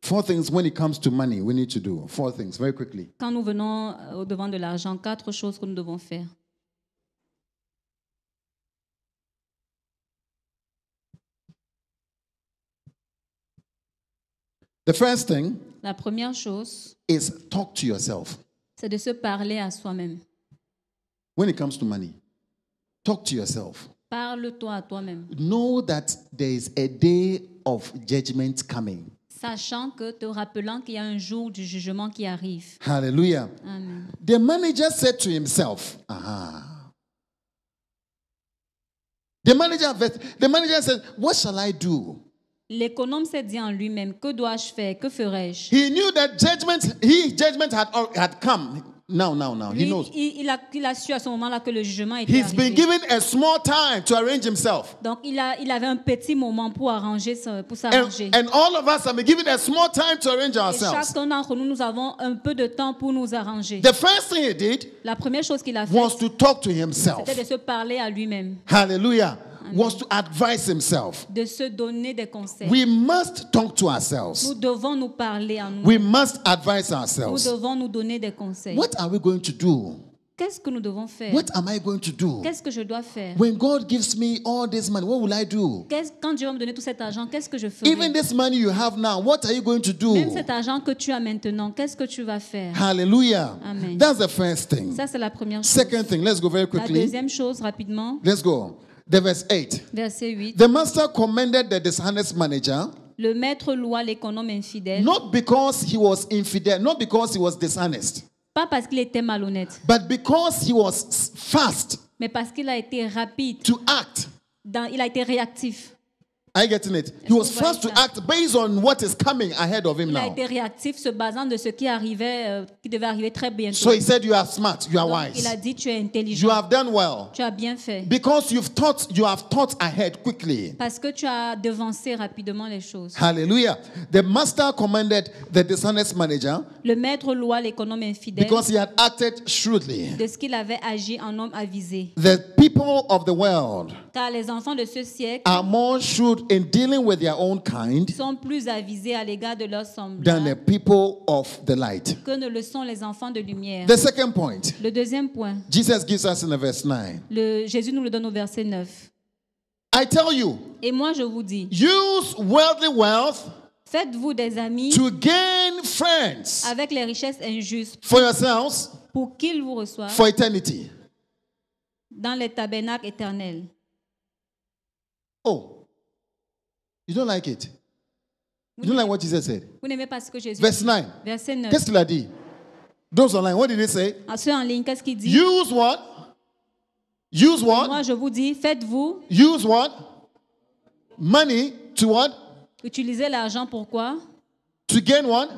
Four things when it comes to money we need to do. Four things very quickly. Quand nous venons euh, au devant de l'argent, quatre choses que nous devons faire. The first thing La première chose is talk to yourself. C'est de se parler à soi-même. When it comes to money, talk to yourself. Parle-toi à toi-même. Know that there is a day of judgment coming sachant que te rappelant qu'il y a un jour du jugement qui arrive. Hallelujah. Amen. The manager said to himself, ah. The manager, the manager said, what shall I do? L'économe s'est dit en lui-même, que dois-je faire? Que ferai-je? He knew that judgment, he, judgment had, had come. Now, now, now. he knows. Il, il, a, il a su à ce moment-là que le jugement était He's arrivé. been given a small time to arrange himself. Donc, il, a, il avait un petit moment pour arranger, pour s'arranger. And, and all of us have been given a small time to arrange ourselves. Et chacun d'entre nous, nous avons un peu de temps pour nous arranger. The first thing he did La première chose qu'il a fait was to talk to himself. c'était de se parler à lui-même. Hallelujah was to advise himself. De se donner des conseils. We must talk to ourselves. Nous devons nous parler à nous. We must advise ourselves. Nous devons nous donner des conseils. What are we going to do? Qu'est-ce que nous devons faire? What am I going to do? Qu'est-ce que je dois faire? When God gives me all this money, what will I do? Quand Dieu va me donner tout cet argent, qu'est-ce que je ferai? Even this money you have now, what are you going to do? Même cet argent que tu as maintenant, qu'est-ce que tu vas faire? Hallelujah. Amen. That's the first thing. Ça c'est la première chose. Second thing, let's go very quickly. La deuxième chose rapidement. Let's go. The verse 8. Verset 8. The master commended the dishonest manager. Le maître loua l'économe infidèle. Not because he was infidel, not because he was dishonest. Pas parce qu'il était malhonnête. But because he was fast. Mais parce qu'il a été rapide. To act. Dans, il a été réactif. I getting it? He was forced to act based on what is coming ahead of him Il now. a été réactif se basant de ce qui arrivait, euh, qui devait arriver très bientôt. So he said, "You are smart. You are wise. Il a dit tu es intelligent. You have done well Tu as bien fait because you've thought. You have thought ahead quickly." parce que tu as devancé rapidement les choses. Hallelujah. The master commended the dishonest manager Le maître loua l'économe infidèle because he had acted shrewdly. de ce qu'il avait agi en homme avisé, The people of the world car les enfants de ce siècle are more shrewd good in dealing with their own kind sont plus avisés à l'égard de leurs semblables than the people of the light. que ne le sont les enfants de lumière. The second point. Le deuxième point. Jesus gives us in the verse 9. Le, Jésus nous le donne au verset 9. I tell you. Et moi je vous dis. Use worldly wealth. Faites-vous des amis to gain friends avec les richesses injustes for yourselves, pour qu'ils vous reçoivent for eternity. dans les tabernacles éternels. Oh, You don't like it. Vous you don't like what Jesus said. Vous n'aimez pas ce que Jésus Verse 9. Verset 9. Qu'est-ce qu'il a dit? Those online, what did he say? À ah, ceux en ligne, qu'est-ce qu'il dit? Use what? Use what? moi, je vous dis, faites-vous. Use what? Money to what? Utilisez l'argent pour quoi? To gain what?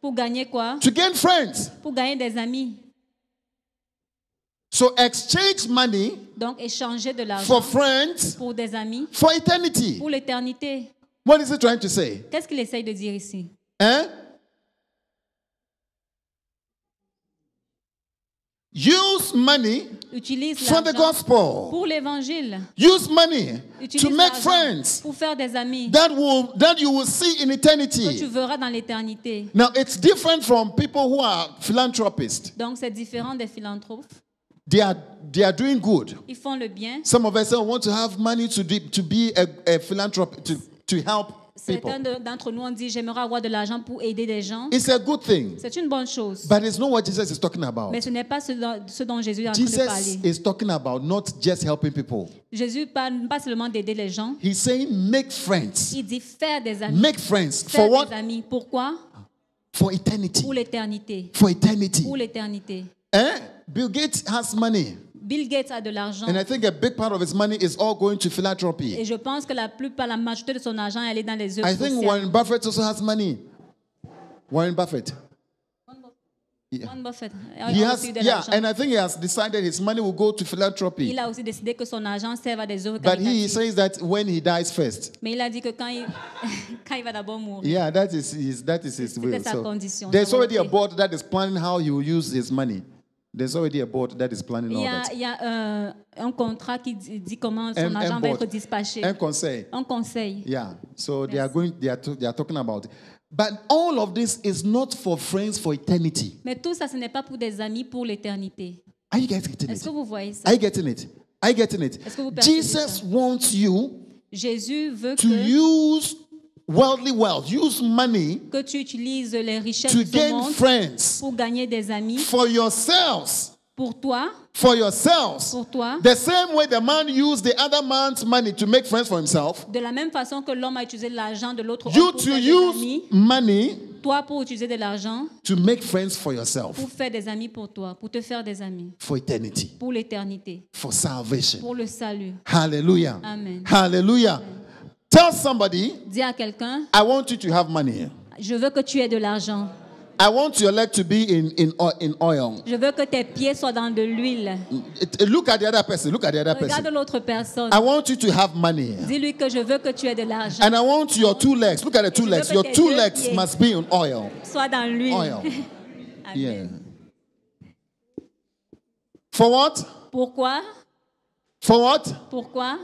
Pour gagner quoi? To gain friends. Pour gagner des amis. So exchange money Donc échanger de l'argent for friends pour des amis for eternity. pour l'éternité. What is he trying to say? Qu'est-ce qu'il essaye de dire ici? Hein? Use money Utilise for the gospel. pour l'évangile. Use money Utilise to make friends pour faire des amis that will that you will see in que tu eternity. verras dans l'éternité. Now it's different from people who are philanthropists. Donc c'est différent des philanthropes. They are they are doing good. Ils font le bien. Some of us want to have money to be, to be a, a philanthropist to, to help Certains d'entre nous on dit j'aimerais avoir de l'argent pour aider des gens. It's a good thing. C'est une bonne chose. But it's not what Jesus is talking about. Mais ce n'est pas ce dont, Jésus est en train de parler. Jesus is talking about not just helping people. Jésus parle pas seulement d'aider les gens. He's saying make friends. Il dit faire des amis. Make friends faire for what? Des amis. Pourquoi? For eternity. Pour l'éternité. For eternity. Pour l'éternité. Hein? Bill Gates has money. Bill Gates a de l'argent. And I think a big part of his money is all going to philanthropy. Et je pense que la plupart, la majorité de son argent elle est dans les œuvres I think Warren Buffett also has money. Warren Buffett. Yeah. Warren Buffett. He has, yeah, and I think he has decided his money will go to philanthropy. Il a aussi décidé que son argent serve à des œuvres But he says that when he dies first. Mais il a dit que quand il, quand il va d'abord mourir. Yeah, that is his, that is his will. so there's already a board that is planning how he will use his money. There's already a board that is planning all that. Il y a euh, un contrat qui dit comment son agent argent va être dispatché. Un conseil. Un conseil. Yeah. So Merci. they are going. They are, they are talking about. It. But all of this is not for friends for eternity. Mais tout ça, ce n'est pas pour des amis pour l'éternité. Are you getting it? Est-ce que vous voyez ça? Are you getting it? Are you getting it? Est-ce que vous Jesus wants you. Jésus veut to que use worldly wealth. Use money que tu utilises les richesses to gain monde friends pour gagner des amis for yourselves. Pour toi. For yourselves. Pour toi. The same way the man used the other man's money to make friends for himself. De la même façon que l'homme a utilisé l'argent de l'autre homme pour faire des amis. money. Toi pour utiliser de l'argent. To make friends for yourself. Pour faire des amis pour toi, pour te faire des amis. For eternity. Pour l'éternité. For salvation. Pour le salut. Hallelujah. Amen. Hallelujah. Amen. Tell somebody, Dis à quelqu'un, I want you to have money. Je veux que tu aies de l'argent. I want your leg to be in, in, in oil. Je veux que tes pieds soient dans de l'huile. Look at the other person. Look at the other Regarde person. l'autre personne. I want you to have money. Dis-lui que je veux que tu aies de l'argent. And I want your two legs. Look at the two je legs. Your two legs must be in oil. Soit dans l'huile. Oil. yeah. For what? Pourquoi? For what? Pourquoi?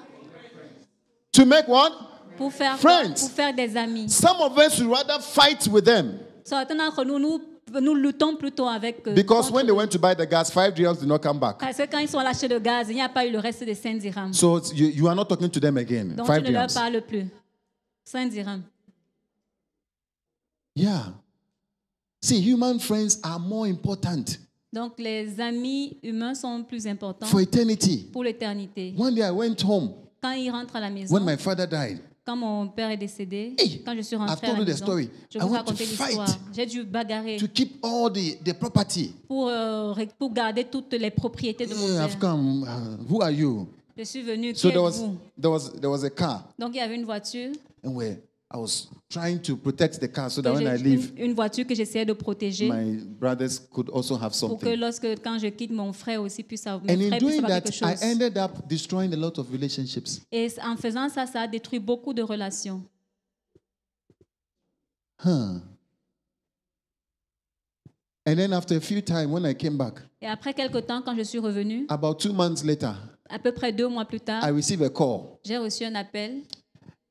To make what? Pour faire, Friends. Pour faire des amis. Some of us would rather fight with them. Certains d'entre nous, nous nous luttons plutôt avec euh, Because when they went to buy the gas, five dirhams did not come back. Parce que quand ils sont allés acheter le gaz, il n'y a pas eu le reste des 5 dirhams. So you, you are not talking to them again. Donc five tu ne leur parles plus. 5 dirhams. Yeah. See, human friends are more important. Donc les amis humains sont plus importants. For eternity. Pour l'éternité. One day I went home. Quand il rentre à la maison. When my father died. Quand mon père est décédé, quand je suis rentrée à la maison, je vous raconter l'histoire. J'ai dû bagarrer to keep all the, property. Pour, euh, pour garder toutes les propriétés de mon père. Uh, je suis venu. So there vous? there was Donc il y avait une voiture. I was trying to protect the car so that when I leave, une, une voiture que j'essayais de protéger my brothers could also have something. pour que lorsque quand je quitte mon frère aussi puisse avoir, mon And in frère puisse doing avoir that, quelque I ended up destroying a lot of relationships. Et en faisant ça, ça a détruit beaucoup de relations. Huh. And then after a few time, when I came back, Et après quelques temps, quand je suis revenu, about two months later, à peu près deux mois plus tard, I received a call, j'ai reçu un appel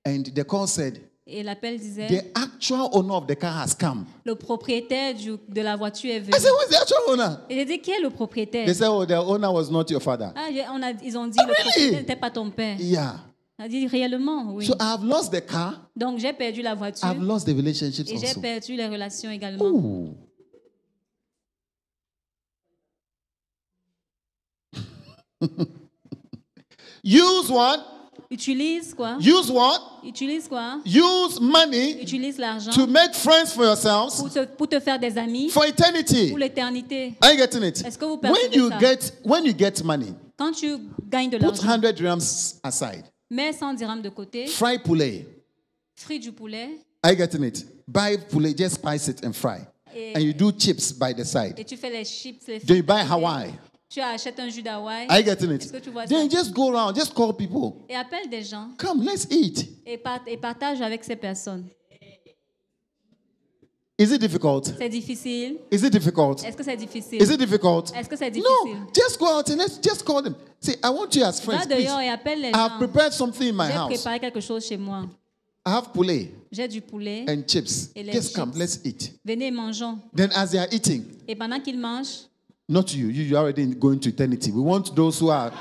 and the call said, et l'appel disait The actual owner of the car has come. Le propriétaire du, de la voiture est venu. I said, the actual owner? Et j'ai dit qui est le propriétaire? They said, oh, the owner was not your father. Ah, on a, ils ont dit oh, le ah, propriétaire n'était pas ton père. Yeah. A dit réellement, oui. So I've lost the car. Donc j'ai perdu la voiture. I've lost the relationships et j'ai perdu les relations également. Ooh. Use one. Utilise quoi? Use what? Utilise quoi? Use money. Utilise l'argent. To make friends for yourselves. Pour, te, pour te faire des amis. For eternity. Pour l'éternité. Are you getting it? Est-ce que vous when you ça? Get, when you get money. Quand tu gagnes de Put 100 dirhams aside. Mets 100 dirhams de côté. Fry poulet. Frit du poulet. Are you getting it? Buy poulet, just spice it and fry. Et, and you do chips by the side. Et tu fais les chips, les you buy Hawaii. Tu achètes un jus d'Hawaï. Are you getting it? Que tu vois Then ça? just go around, just call people. Et appelle des gens. Come, let's eat. Et, part, et partage avec ces personnes. Is it difficult? C'est difficile. Is it difficult? Est-ce que c'est difficile? Is it difficult? Est-ce que c'est difficile? No, just go out and let's just call them. See, I want you as friends. Va dehors et appelle les gens. prepared something in my house. J'ai préparé quelque chose chez moi. I have poulet. J'ai du poulet. And chips. Et les just chips. come, let's eat. Venez, mangeons. Then as they are eating. Et pendant qu'ils mangent. Not you. You, you're already going to eternity. We want those who are.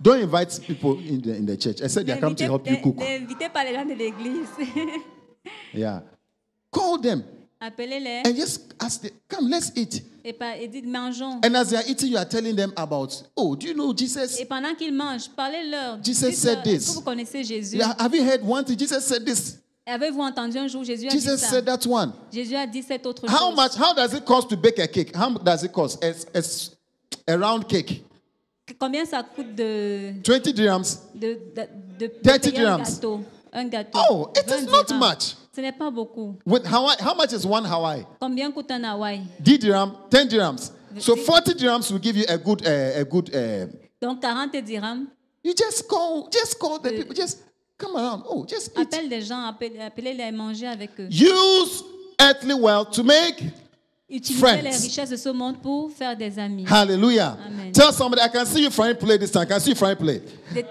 Don't invite people in the, in the church. I said they are come to help you cook. les gens de l'église. yeah. Call them. Appelez-les. And just ask them, come, let's eat. Et, par, et dites, mangeons. And as they are eating, you are telling them about, oh, do you know Jesus? Et pendant qu'ils mangent, parlez-leur. Jesus said this. Vous connaissez Jésus? Yeah, have you heard one thing? Jesus said this. Avez-vous entendu un jour Jésus a Jesus dit ça? said that one. Jésus a dit cette autre How chose. much? How does it cost to bake a cake? How much does it cost? It's, it's a round cake. Combien ça coûte de 20 dirhams? De, de, de 30 dirhams. Un gâteau, un gâteau. Oh, it is not dirhams. much. Ce n'est pas beaucoup. With Hawaii, how much is one Hawaii? Combien coûte un Hawaii? 10 dirhams, 10 dirhams. So 40 dirhams will give you a good uh, a good uh, Donc 40 dirhams. You just call just call the de, euh, people just Come around. Oh, just eat. Appelle des gens, appelez-les manger avec eux. Use earthly wealth to make Utilisez friends. les richesses de ce monde pour faire des amis. Hallelujah. Amen. Tell somebody, I can see you frying poulet this time. I can see you frying poulet.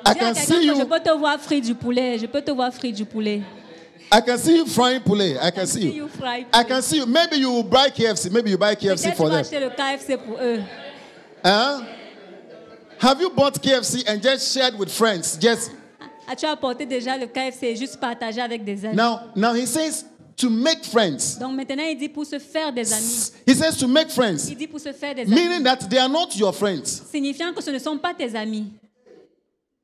I can see you. Je peux te voir frit du poulet. Je peux te voir frit du poulet. I can see you frying poulet. I can see you. I can see you. Maybe you will buy KFC. Maybe you buy KFC for them. tu acheter le KFC pour eux. Hein? Have you bought KFC and just shared with friends? Just As-tu apporté déjà le KFC juste partagé avec des amis? Now, now he says to make friends. Donc maintenant il dit pour se faire des amis. He says to make friends. Il dit pour se faire des amis. Meaning that they are not your friends. Signifiant que ce ne sont pas tes amis.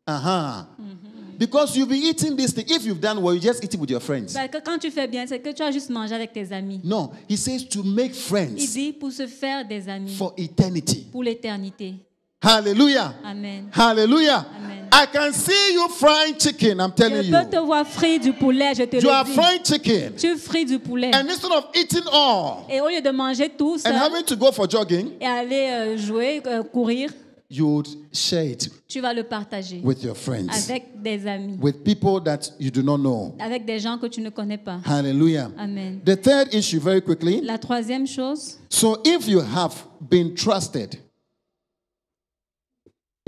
Aha. Uh -huh. mm -hmm. Because you'll be eating this thing. If you've done well, you just eat it with your friends. Parce que quand tu fais bien, c'est que tu as juste mangé avec tes amis. Non, he says to make friends. Il dit pour se faire des amis. For eternity. Pour l'éternité. Hallelujah. Amen. Hallelujah. Amen. I can see you frying chicken, I'm telling je peux you. te voir frire du poulet, je te you le dis. Frying chicken. Tu fris du poulet. And instead of eating all, et au lieu de manger tout seul, and having to go for jogging, et aller euh, jouer, euh, courir, you share it tu vas le partager with your friends, avec des amis, with people that you do not know. avec des gens que tu ne connais pas. Hallelujah. Amen. The third issue, very quickly. La troisième chose. So if you have been trusted,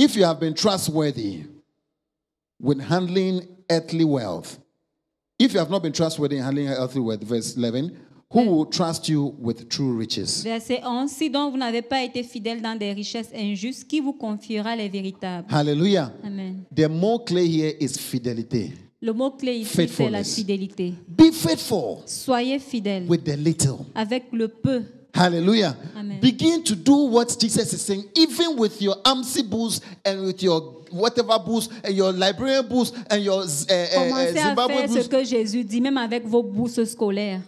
If you have been trustworthy with handling earthly wealth, if you have not been trustworthy in handling earthly wealth, verse 11, who hmm. will trust you with true riches? Verset 11, si donc vous n'avez pas été fidèle dans des richesses injustes, qui vous confiera les véritables? Hallelujah. Amen. The more clear here fidelity. Le mot clé ici, c'est la fidélité. Be faithful. Soyez fidèle. With the little. Avec le peu. Hallelujah. Amen. Begin to do what Jesus is saying, even with your AMSI boost and with your whatever boost and your librarian boost and your uh, Commencez uh, Zimbabwe à faire ce que Jésus dit, même avec vos bourses scolaires.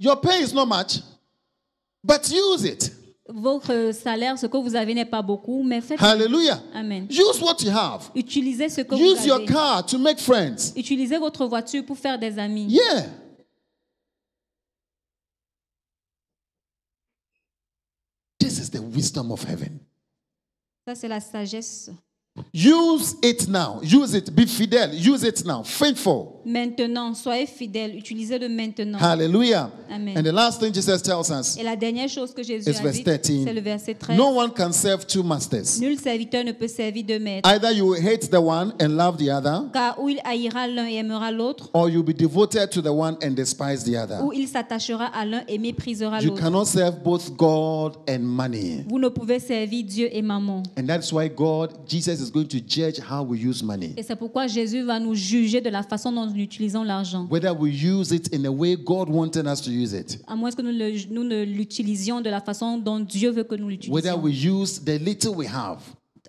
Your pay is not much, but use it. Votre salaire, ce que vous avez n'est pas beaucoup, mais faites. Hallelujah. Amen. Use what you have. Utilisez ce que use vous avez. Use your car to make friends. Utilisez votre voiture pour faire des amis. Yeah. This is the wisdom of heaven. Ça, c'est la sagesse. Use it now. Use it. Be fidèle. Use it now. Faithful. Maintenant, soyez fidèles, utilisez-le maintenant. Hallelujah. Amen. And the last thing Jesus tells us Et la dernière chose que Jésus a dit, c'est le verset 13. No one can serve two masters. Nul serviteur ne peut servir deux maîtres. Either you hate the one and love the other, Car ou il haïra l'un et aimera l'autre, or you'll be devoted to the one and despise the other. ou il s'attachera à l'un et méprisera You cannot serve both God and money. Vous ne pouvez servir Dieu et maman. And that's why God, Jesus is going to judge how we use money. Et c'est pourquoi Jésus va nous juger de la façon dont utilisons l'argent. Whether we use it in the way God wanted us to use it. À moins que nous, le, nous ne l'utilisions de la façon dont Dieu veut que nous l'utilisions. Whether we use the little we have.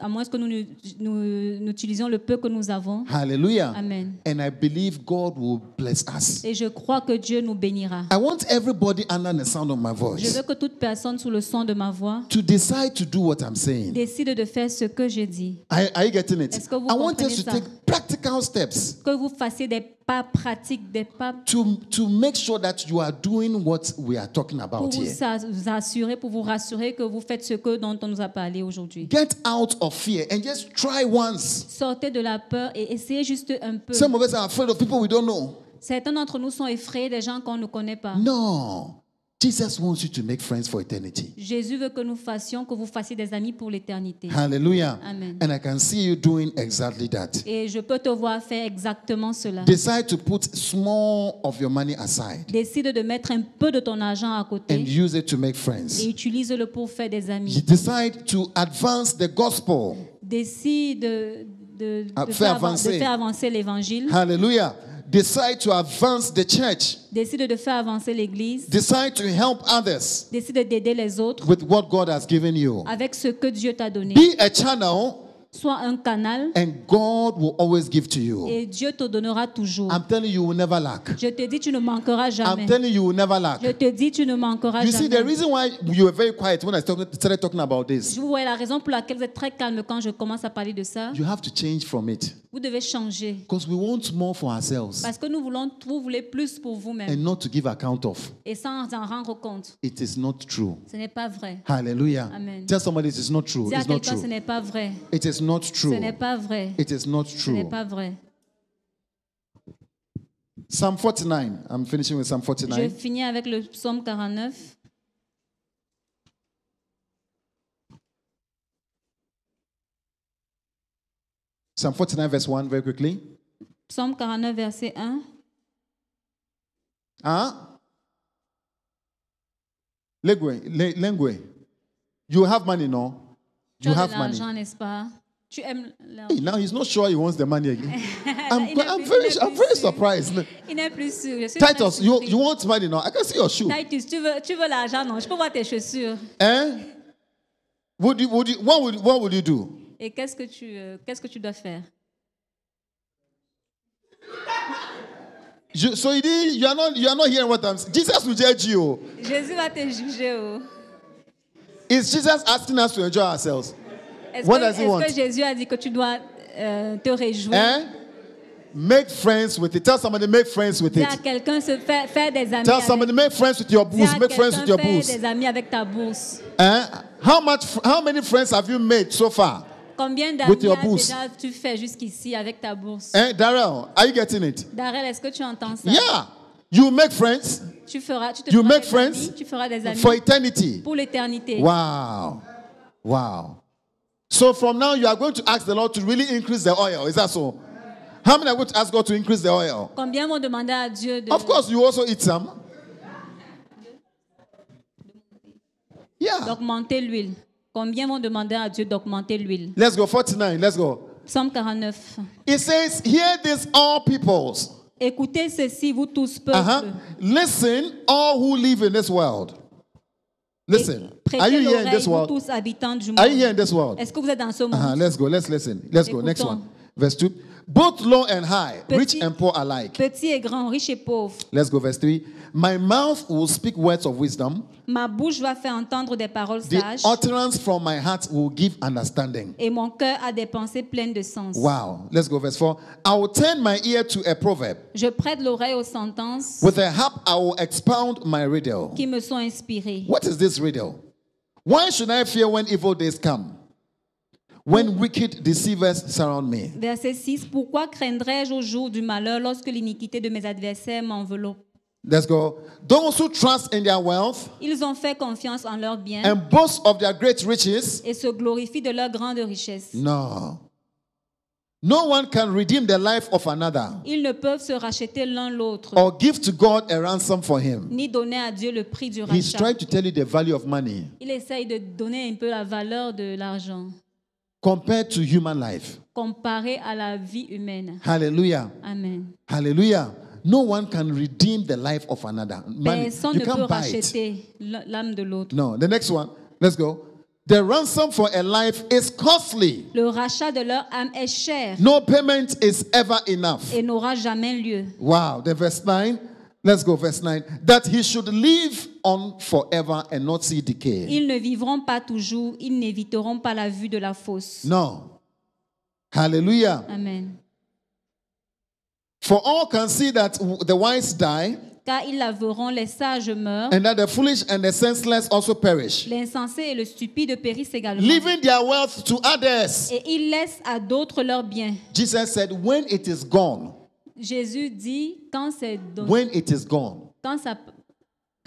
À moins que nous, nous, nous utilisions le peu que nous avons. Hallelujah. Amen. And I believe God will bless us. Et je crois que Dieu nous bénira. I want everybody under the sound of my voice. Je veux que toute personne sous le son de ma voix. To decide to do what I'm saying. Décide de faire ce que je dis. Are, are you getting it? Est-ce que vous I want us to take practical steps. Que vous fassiez des pas pratique des pas to, to make sure that you are doing what we are talking about pour here. vous assurer, pour vous rassurer que vous faites ce que dont on nous a parlé aujourd'hui. Get out of fear and just try once. Sortez de la peur et essayez juste un peu. Some of us are afraid of people we don't know. Certains d'entre nous sont effrayés des gens qu'on ne connaît pas. Non. Jesus wants you to make friends for eternity. Jésus veut que nous fassions que vous fassiez des amis pour l'éternité. Hallelujah. Amen. And I can see you doing exactly that. Et je peux te voir faire exactement cela. Decide to put small of your money aside. Décide de mettre un peu de ton argent à côté. And use it to make friends. Et utilise-le pour faire des amis. You decide to advance the gospel. Décide de, de, de, ah, faire, avancer, avancer l'évangile. Hallelujah. Decide to advance the church. Décide de faire avancer l'église. Decide to help others. Décide d'aider les autres. With what God has given you. Avec ce que Dieu t'a donné. Be a channel soit un canal. And God will always give to you. Et Dieu te donnera toujours. I'm telling you, you will never lack. Je te dis, tu ne manqueras jamais. I'm telling you, you will never lack. Je te dis, tu ne manqueras you jamais. You see, the reason why you were very quiet when I started talking about this. Je vous voyez la raison pour laquelle vous êtes très calme quand je commence à parler de ça. You have to change from it. Vous devez changer. Because we want more for ourselves. Parce que nous voulons, vous voulez plus pour vous-même. And not to give account of. Et sans en rendre compte. It is not true. Ce n'est pas vrai. Hallelujah. Amen. Tell somebody it is not true. Dis à quelqu'un, ce n'est pas vrai. It is not true. Ce n'est pas vrai. It is not true. Ce n'est pas vrai. Psalm 49. I'm finishing with Psalm 49. Je finis avec le psaume 49. Psalm 49 verse 1 very quickly. Psalm 49 verse 1. Hein? Lengue, you have money, no? You have money. n'est-ce pas? Tu aimes Hey, now he's not sure he wants the money again. I'm, quite, I'm, very, I'm very surprised. Il Titus, you, you want money now? I can see your shoe. Titus, tu veux, tu veux l'argent? Non, je peux voir tes chaussures. Eh? Would you, would you, what, would, what would you do? Et qu'est-ce que tu, euh, qu'est-ce que tu dois faire? Je, so he did, you are not, you are not hearing what I'm saying. Jesus will judge you. Jésus va te juger. Oh. Is Jesus asking us to enjoy ourselves? Est-ce que, est que, Jésus a dit que tu dois euh, te réjouir? Hein? Make friends with it. Tell somebody make friends with it. quelqu'un se faire, faire des amis. Tell somebody make friends with your bourse. Make friends with your bourse. des amis avec ta bourse. Hein? How much? How many friends have you made so far? Combien d'amis déjà tu fais jusqu'ici avec ta bourse? Hein, Darrell, are you getting it? Darrell, est-ce que tu entends ça? Yeah, you make friends. Tu feras, tu te you feras make des friends. Amis, tu feras des amis. For eternity. Pour l'éternité. Wow, wow. So from now, you are going to ask the Lord to really increase the oil. Is that so? How many are going to ask God to increase the oil? Of course, you also eat some. Yeah. D'augmenter l'huile. Combien vont demander à Dieu d'augmenter l'huile? Let's go 49. Let's go. Psalm 49. It says, "Hear this, all peoples." Écoutez ceci, vous tous uh-huh. peuples. Uh-huh. Listen, all who live in this world. Listen, are you here in this world? habitants du monde. Are you here in this world? Est-ce que vous êtes dans ce uh-huh, monde? Uh -huh, let's go, let's listen. Let's Écoutons. go, next one. Verse 2. both low and high, petit, rich and poor alike. Petit et grand, riche et pauvre. Let's go verse 3. My mouth will speak words of wisdom. Ma bouche va faire entendre des paroles sages. The utterance from my heart will give understanding. Et mon cœur a des pensées pleines de sens. Wow. Let's go verse 4. I will turn my ear to a proverb. Je prête l'oreille aux sentences. With a harp I will expound my riddle. Qui me sont inspirées. What is this riddle? Why should I fear when evil days come? Verset 6. Pourquoi craindrais-je au jour du malheur lorsque l'iniquité de mes adversaires m'enveloppe? Let's go. Ils ont fait confiance en leur bien et se glorifient de leur grande richesse. No. No one can redeem the life of another. Ils ne peuvent se racheter l'un l'autre. Or give to God a ransom for him. Ni donner à Dieu le prix du rachat. to tell you the value of money. Il essaye de donner un peu la valeur de l'argent. compared to human life. Comparé à la vie humaine. Hallelujah. Amen. Hallelujah. No one can redeem the life of another. Money. Personne you ne peut racheter l'âme de l'autre. No, the next one. Let's go. The ransom for a life is costly. Le rachat de leur âme est cher. No payment is ever enough. Et n'aura jamais lieu. Wow, the verse 9. Let's go verse 9. That he should live on forever and not see decay. Ils ne vivront pas toujours, ils n'éviteront pas la vue de la fosse. Non. Hallelujah. Amen. For all can see that the wise die. Car ils la verront, les sages meurent. And that the foolish and the senseless also perish. L'insensé et le stupide périssent également. Leaving their wealth to others. Et ils laissent à d'autres leurs biens. Jesus said, when it is gone. Jésus dit quand c'est donné. When it is gone. Quand ça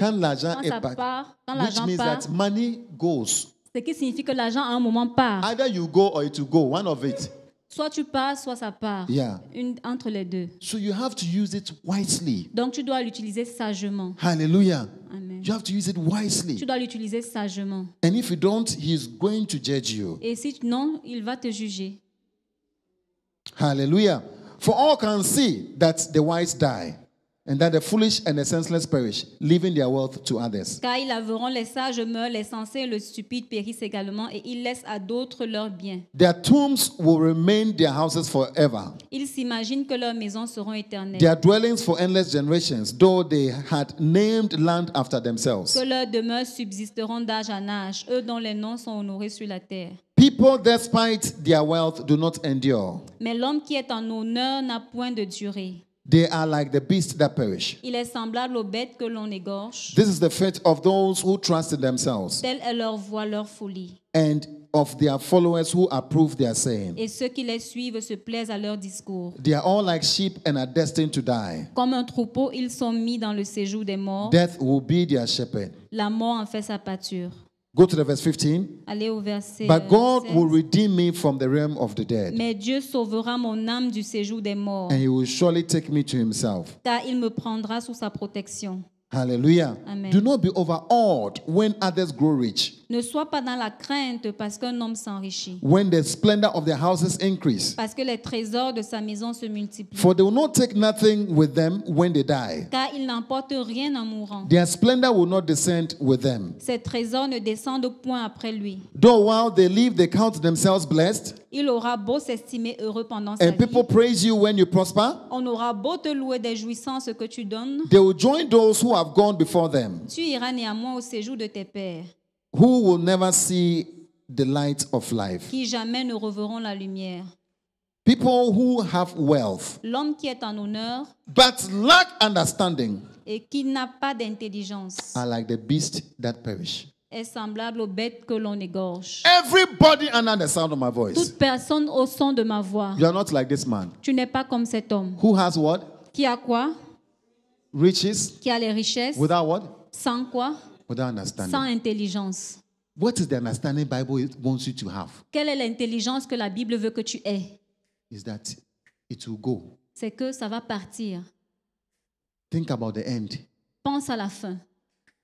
quand l'argent est part, quand which means part, that money goes. Ce qui signifie que l'argent à un moment part. Either you go or it will go, one of it. Soit tu pars, soit ça part. Yeah. Une, entre les deux. So you have to use it wisely. Donc tu dois l'utiliser sagement. Hallelujah. Amen. You have to use it wisely. Tu dois l'utiliser sagement. And if you don't, he is going to judge you. Et si non, il va te juger. Hallelujah. For all can see that the wise die. And that the foolish and the senseless perish, leaving their wealth to others. Car ils laveront les sages meurent, les sensés et le stupide périssent également, et ils laissent à d'autres leurs biens. Their tombs will remain their houses forever. Ils s'imaginent que leurs maisons seront éternelles. Their dwellings for endless generations, though they had named land after themselves. Que leurs demeures subsisteront d'âge en âge, eux dont les noms sont honorés sur la terre. People despite their wealth do not endure. Mais l'homme qui est en honneur n'a point de durée. They are like the beasts that perish. Il est semblable aux bêtes que l'on égorge. This is the fate of those who trust in themselves. Telle est leur voie, leur folie. And of their followers who approve their saying. Et ceux qui les suivent se plaisent à leur discours. They are all like sheep and are destined to die. Comme un troupeau, ils sont mis dans le séjour des morts. Death will be their shepherd. La mort en fait sa pâture. Go to the verse 15. Allez au verset But God euh, will redeem me from the realm of the dead. Mais Dieu sauvera mon âme du séjour des morts. And he will surely take me to himself. Car il me prendra sous sa protection. Hallelujah. Amen. Do not be overawed when others grow rich. Ne sois pas dans la crainte parce qu'un homme s'enrichit. When the splendor of their houses increase. Parce que les trésors de sa maison se multiplient. For they will not take nothing with them when they die. Car ils n'emportent rien en mourant. Their splendor will not descend with them. Ces trésors ne descendent point après lui. Though while they live they count themselves blessed. Il aura beau s'estimer heureux pendant sa And vie. people praise you when you prosper. On aura beau te louer des jouissances que tu donnes. They will join those who are have gone before them. Tu iras néanmoins au séjour de tes pères. Who will never see the light of life. Qui jamais ne reverront la lumière. People who have wealth. L'homme qui est en honneur. But lack understanding. Et qui n'a pas d'intelligence. Are like the beast that perish est semblable aux bêtes que l'on égorge. Everybody under the sound of my voice. Toute personne au son de ma voix. You are not like this man. Tu n'es pas comme cet homme. Who has what? Qui a quoi? riches, qui a les richesses, without what? sans quoi? Without understanding. Sans intelligence. What is the understanding Bible wants you to have? Quelle est l'intelligence que la Bible veut que tu aies? Is that it will go. C'est que ça va partir. Think about the end. Pense à la fin.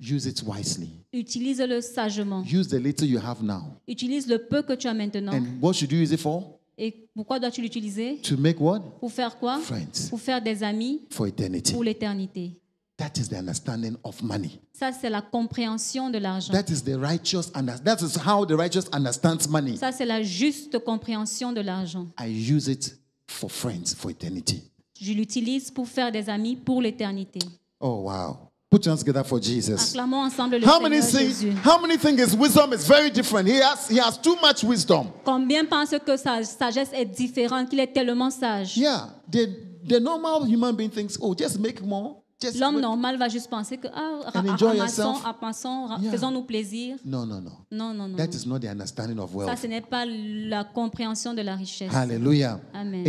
Use it wisely. Utilise-le sagement. Use the little you have now. Utilise le peu que tu as maintenant. And what should you use it for? Et pourquoi dois-tu l'utiliser To make what? Pour faire quoi Friends. Pour faire des amis For eternity. pour l'éternité. That is the understanding of money. Ça c'est la compréhension de l'argent. That is the righteous that is how the righteous understands money. Ça c'est la juste compréhension de l'argent. I use it for friends for eternity. Je l'utilise pour faire des amis pour l'éternité. Oh wow. Put your hands together for Jesus. ensemble le how Seigneur many Jésus. How many think his wisdom is very different? He has, he has too much wisdom. Combien pensent que sa sagesse est différente, qu'il est tellement sage? Yeah, the, the normal human being thinks, oh, just make more L'homme normal va juste penser que ah, ramassons, ah, yeah. faisons-nous plaisir. Non, non, non. Non, non, non. That is not the understanding of wealth. Ça, ce n'est pas la compréhension de la richesse. Hallelujah. Amen.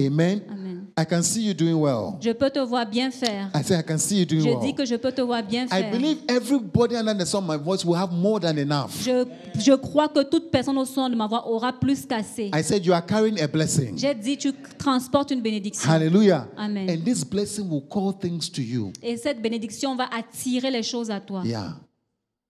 Amen. I can see you doing well. Je peux te voir bien faire. I say I can see you doing je well. dis que je peux te voir bien faire. I believe everybody under the sound of my voice will have more than enough. Je, je crois que toute personne au son de ma voix aura plus qu'assez. I said you are carrying a blessing. J'ai dit tu transportes une bénédiction. Hallelujah. Amen. And this blessing will call things to you. Et cette bénédiction va attirer les choses à toi.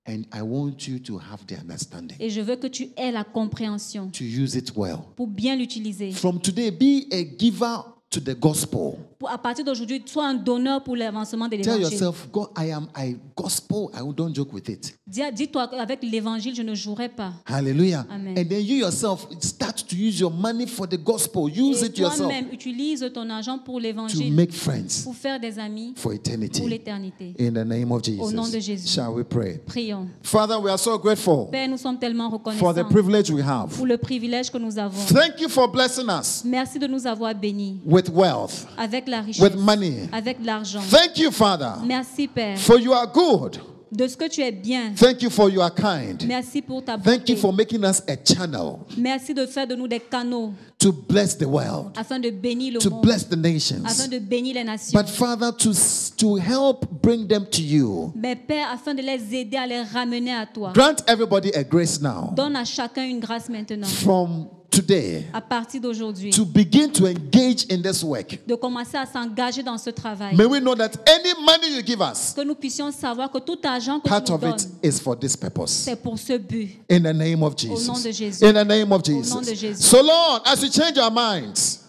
And I want you to have the understanding. Et je veux que tu aies la compréhension. To use it well. Pour bien l'utiliser. From today, be a giver to the gospel pour, à partir d'aujourd'hui, sois un donneur pour l'avancement de l'évangile. Tell yourself, God, I am I gospel. I don't joke with it. Dis-toi avec l'évangile, je ne jouerai pas. Hallelujah. Amen. And then you yourself start to use your money for the gospel. Use Et it yourself. Toi-même utilise ton argent pour l'évangile. To make friends. Pour faire des amis. For eternity. Pour l'éternité. In the name of Jesus. Au nom de Jésus. Shall we pray? Prions. Father, we are so grateful. Père, nous sommes tellement reconnaissants. For the privilege we have. Pour le privilège que nous avons. Thank you for blessing us. Merci de nous avoir bénis. With wealth. Avec with money. avec l'argent. Thank you, Father. Merci, Père. For you are good. de ce que tu es bien. Thank you for your kind. Merci pour ta bonté. Thank you for making us a channel. Merci de faire de nous des canaux to bless the world, afin de bénir le to monde, bless the nations, afin de bénir les nations. But Father, to, to help bring them to you. Mais Père, afin de les aider à les ramener à toi. Grant everybody a grace now. Donne à chacun une grâce maintenant. From today, à partir d'aujourd'hui, to begin to engage in this work. De commencer à s'engager dans ce travail. May we know that any money you give us, que nous puissions savoir que tout argent que part tu nous of donnes, it is for this purpose. C'est pour ce but. In the name of Jesus. Au nom de Jésus. In the name of Jesus. Au nom de Jésus. So Lord, as change our minds.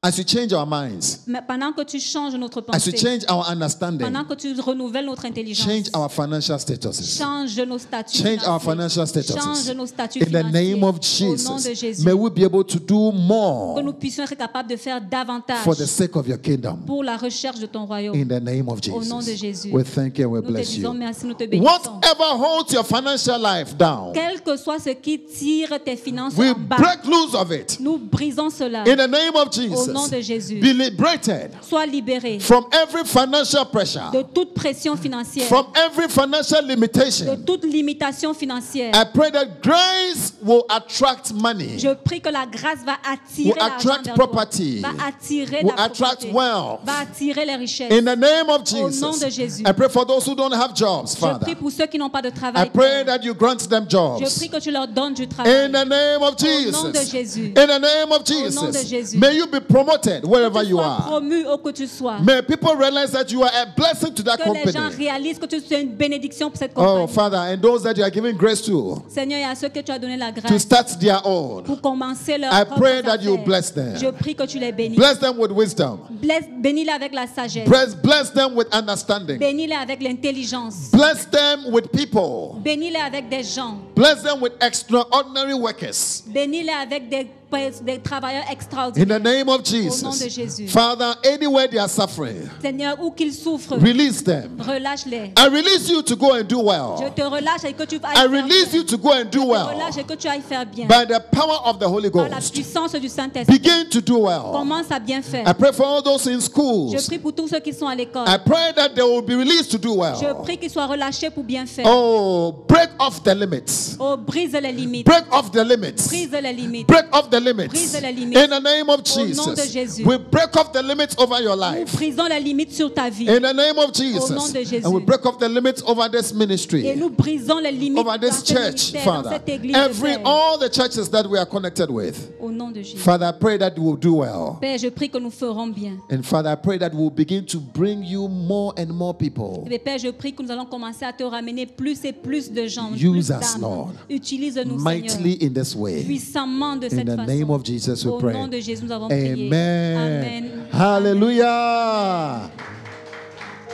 As we change our minds, Mais pendant que tu changes notre pensée, as we change our understanding, pendant que tu renouvelles notre intelligence, change our financial statuses, change nos statuts, change our financial statuses, change nos statuts in the name of Jesus, au nom de Jésus, may we be able to do more, que nous puissions être capables de faire davantage, for the sake of your kingdom, pour la recherche de ton royaume, in the name of Jesus, au nom de Jésus, we thank you and we nous bless te disons you. Merci, nous te bénissons. Whatever holds your financial life down, quel que soit ce qui tire tes finances we en bas, we break loose of it, nous brisons cela, in the name of Jesus. Au nom de Jésus. Be liberated. Sois libéré. From every financial pressure. De toute pression financière. From every financial limitation. De toute limitation financière. I pray that grace will attract money. Je prie que la grâce va attirer will attract property. Toi. Va attirer will la attract propriété. Wealth. Va attirer les richesses. In the name of Jesus. Au nom de Jésus. I pray for those who don't have jobs, Father. Je prie pour ceux qui n'ont pas de travail. I pray that you grant them jobs. Je prie que tu leur donnes du travail. In the name of Jesus. Au nom de Jésus. In the name of Jesus. Au nom de Jésus. May you be promoted wherever you are. Promu où que tu sois. May people realize that you are a blessing to that que company. les gens réalisent que tu es une bénédiction pour cette oh, compagnie. Oh Father, and those that you are giving grace to. Seigneur, et à ceux que tu as donné la grâce. To start their own. Pour commencer leur I pray that you bless them. Je prie que tu les bénis. Bless them with wisdom. Bless, bénis-les avec la sagesse. Bless, bless them with understanding. Bénis-les avec l'intelligence. Bless them with people. Bénis-les avec des gens. Bless them with extraordinary workers. Bénis-les avec des des travailleurs extraordinaires. In the name of Jesus. Au nom de Jésus. Father, anywhere they are suffering. Seigneur, où qu'ils souffrent. Release them. Relâche-les. I release you to go and do well. Je te relâche et que tu ailles I release you to go and do well. Je te relâche et que tu ailles faire bien. By the power of the Holy Ghost. Par la puissance du Saint-Esprit. Begin to do well. Commence à bien faire. I pray for all those in schools. Je prie pour tous ceux qui sont à l'école. I pray that they will be released to do well. Je prie qu'ils soient relâchés pour bien faire. Oh, break off the limits. Oh, brise les limites. Break off the limits. Brise les limites. Break off the the limits. In the name of Jesus. We break off the limits over your life. la limite sur ta vie. In the name of Jesus. Au nom de Jésus. And we break off the limits over this ministry. Et nous brisons les limites over this church, Father. Every all the churches that we are connected with. Au nom de Jésus. Father, I pray that we will do well. Père, je prie que nous ferons bien. And Father, I pray that we will begin to bring you more and more people. Et eh Père, je prie que nous allons commencer à te ramener plus et plus de gens. Use us, Lord. Utilise-nous, Seigneur. Mightily in this way. Puissamment de cette façon. name of Jesus we pray. Amen. Amen. Hallelujah. Amen.